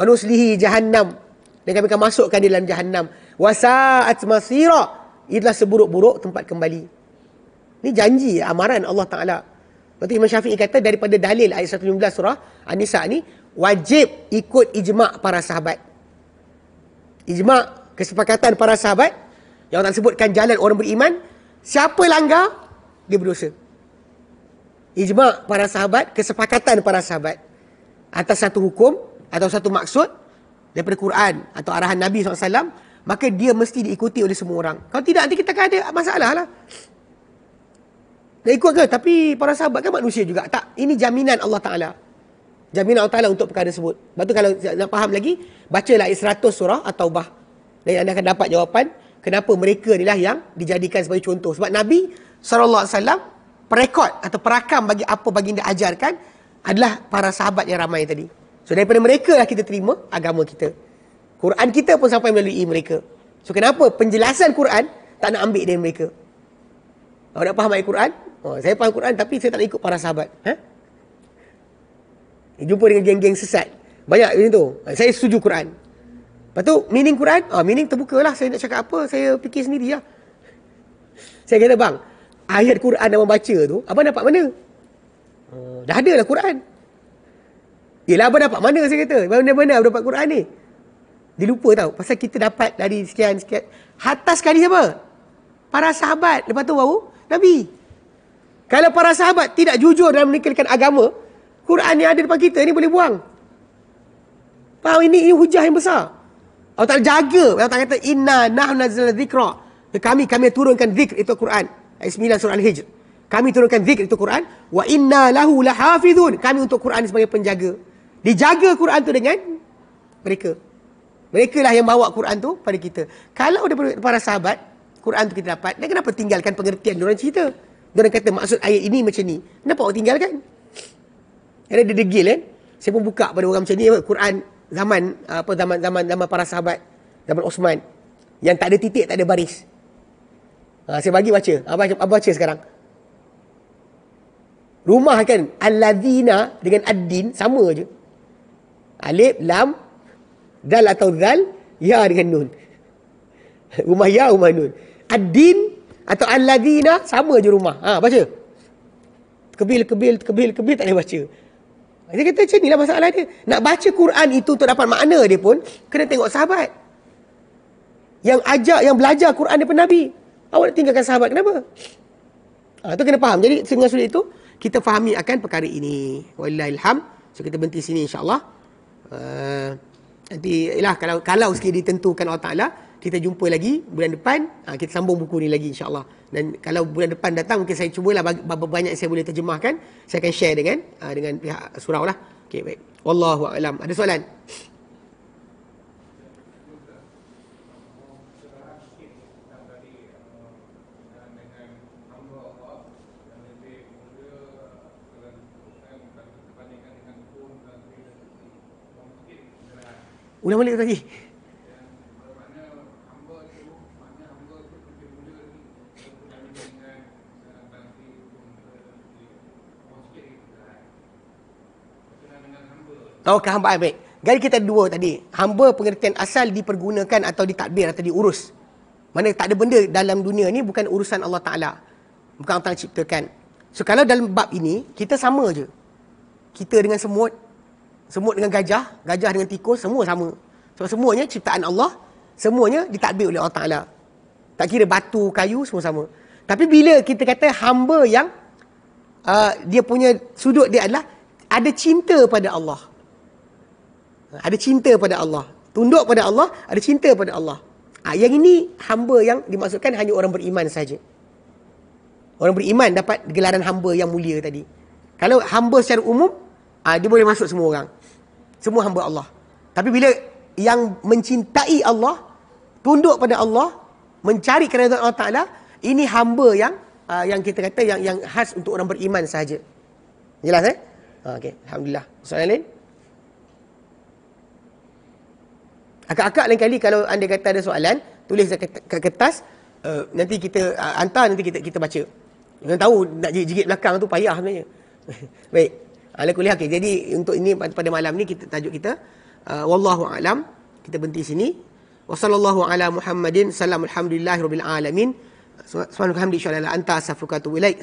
Wanuslihi jahannam. Dan kami akan masukkan dia dalam jahannam. Wasa'at masira. Idlah seburuk-buruk tempat kembali. Ini janji amaran Allah Ta'ala. Lepas Imam Syafiq kata daripada dalil ayat 115 surah An-Nisa ah, ni wajib ikut ijma' para sahabat. Ijma' kesepakatan para sahabat yang tak sebutkan jalan orang beriman. Siapa langgar, dia berdosa. Ijma' para sahabat, kesepakatan para sahabat. Atas satu hukum atau satu maksud daripada Quran atau arahan Nabi SAW maka dia mesti diikuti oleh semua orang. Kalau tidak, nanti kita akan ada masalah lah. Nak ikut ke? Tapi para sahabat kan manusia juga. Tak, ini jaminan Allah Ta'ala. Jaminan Allah Ta'ala untuk perkara tersebut. Lepas tu kalau nak faham lagi, bacalah ayat 100 surah atau bah. Dan anda akan dapat jawapan kenapa mereka inilah yang dijadikan sebagai contoh. Sebab Nabi SAW perekod atau perakam bagi apa baginda ajarkan adalah para sahabat yang ramai tadi. So daripada mereka lah kita terima agama kita. Quran kita pun sampai melalui mereka. So kenapa penjelasan Quran tak nak ambil dari mereka? Awak nak faham ayat Quran? Oh, saya faham Quran tapi saya tak nak ikut para sahabat. Ha? Jumpa dengan geng-geng sesat. Banyak macam tu. Saya setuju Quran. Lepas tu, meaning Quran? Ah, meaning terbuka lah. Saya nak cakap apa, saya fikir sendiri lah. Saya kata, bang, ayat Quran abang membaca tu, abang dapat mana? Ah, dah ada lah Quran. Yelah, abang dapat mana saya kata? Mana-mana abang dapat Quran ni? Dia lupa tau Pasal kita dapat dari sekian sekian Hatta sekali siapa? Para sahabat Lepas tu baru Nabi Kalau para sahabat tidak jujur dalam menikilkan agama Quran yang ada depan kita ni boleh buang Faham ini, ini hujah yang besar Allah Ta'ala jaga Allah Ta'ala kata Inna nahu nazalna zikra Kami kami turunkan zikr itu Quran Ayat 9 surah Al-Hijr Kami turunkan zikr itu Quran Wa inna lahu lahafidhun Kami untuk Quran sebagai penjaga Dijaga Quran tu dengan mereka. Mereka lah yang bawa Quran tu pada kita. Kalau daripada para sahabat, Quran tu kita dapat, dan kenapa tinggalkan pengertian orang cerita? Orang kata maksud ayat ini macam ni. Kenapa awak tinggalkan? Ada dia degil kan? Saya pun buka pada orang macam ni, Quran zaman apa zaman zaman zaman para sahabat, zaman Osman yang tak ada titik, tak ada baris. Ha, saya bagi baca. Apa apa baca sekarang? Rumah kan al-ladina dengan ad-din sama aje. Alif lam Dal atau zal Ya dengan nun Rumah ya rumah nun Ad-din Atau al-ladina Sama je rumah Ha baca Kebil kebil kebil kebil tak boleh baca dia kata macam inilah masalah dia. Nak baca Quran itu untuk dapat makna dia pun, kena tengok sahabat. Yang ajak, yang belajar Quran daripada Nabi. Awak nak tinggalkan sahabat, kenapa? Ha, itu kena faham. Jadi, sehingga sulit itu, kita fahami akan perkara ini. Wallahilham. So, kita berhenti sini insyaAllah. Uh nanti ialah kalau kalau sekali ditentukan Allah Taala kita jumpa lagi bulan depan ha, kita sambung buku ni lagi insyaallah dan kalau bulan depan datang mungkin saya cubalah berapa banyak saya boleh terjemahkan saya akan share dengan ha, dengan pihak surau lah okey baik wallahu alam ada soalan Ulang balik lagi. Tahu hamba baik. Jadi kita dua tadi. Hamba pengertian asal dipergunakan atau ditakbir atau diurus. Mana tak ada benda dalam dunia ni bukan urusan Allah Ta'ala. Bukan Allah Ta'ala ciptakan. So kalau dalam bab ini, kita sama je. Kita dengan semua semut dengan gajah, gajah dengan tikus, semua sama. so, semuanya ciptaan Allah, semuanya ditadbir oleh Allah Ta'ala. Tak kira batu, kayu, semua sama. Tapi bila kita kata hamba yang uh, dia punya sudut dia adalah ada cinta pada Allah. Ada cinta pada Allah. Tunduk pada Allah, ada cinta pada Allah. Ha, yang ini hamba yang dimaksudkan hanya orang beriman saja. Orang beriman dapat gelaran hamba yang mulia tadi. Kalau hamba secara umum, ha, dia boleh masuk semua orang. Semua hamba Allah. Tapi bila yang mencintai Allah, tunduk pada Allah, mencari keredaan Allah Ta'ala, ini hamba yang uh, yang kita kata yang yang khas untuk orang beriman sahaja. Jelas eh? Ah, okey, Alhamdulillah. Soalan lain? Akak-akak lain kali kalau anda kata ada soalan, tulis ke kertas, uh, nanti kita uh, hantar, nanti kita kita baca. Jangan tahu nak jigit belakang tu payah sebenarnya. *laughs* Baik ala kuliah okay. jadi untuk ini pada malam ni kita tajuk kita uh, wallahu alam kita berhenti sini wa sallallahu ala muhammadin sallam alhamdulillahi rabbil alamin subhanakallahumma hamdika ashhadu an anta astaghfiruka wa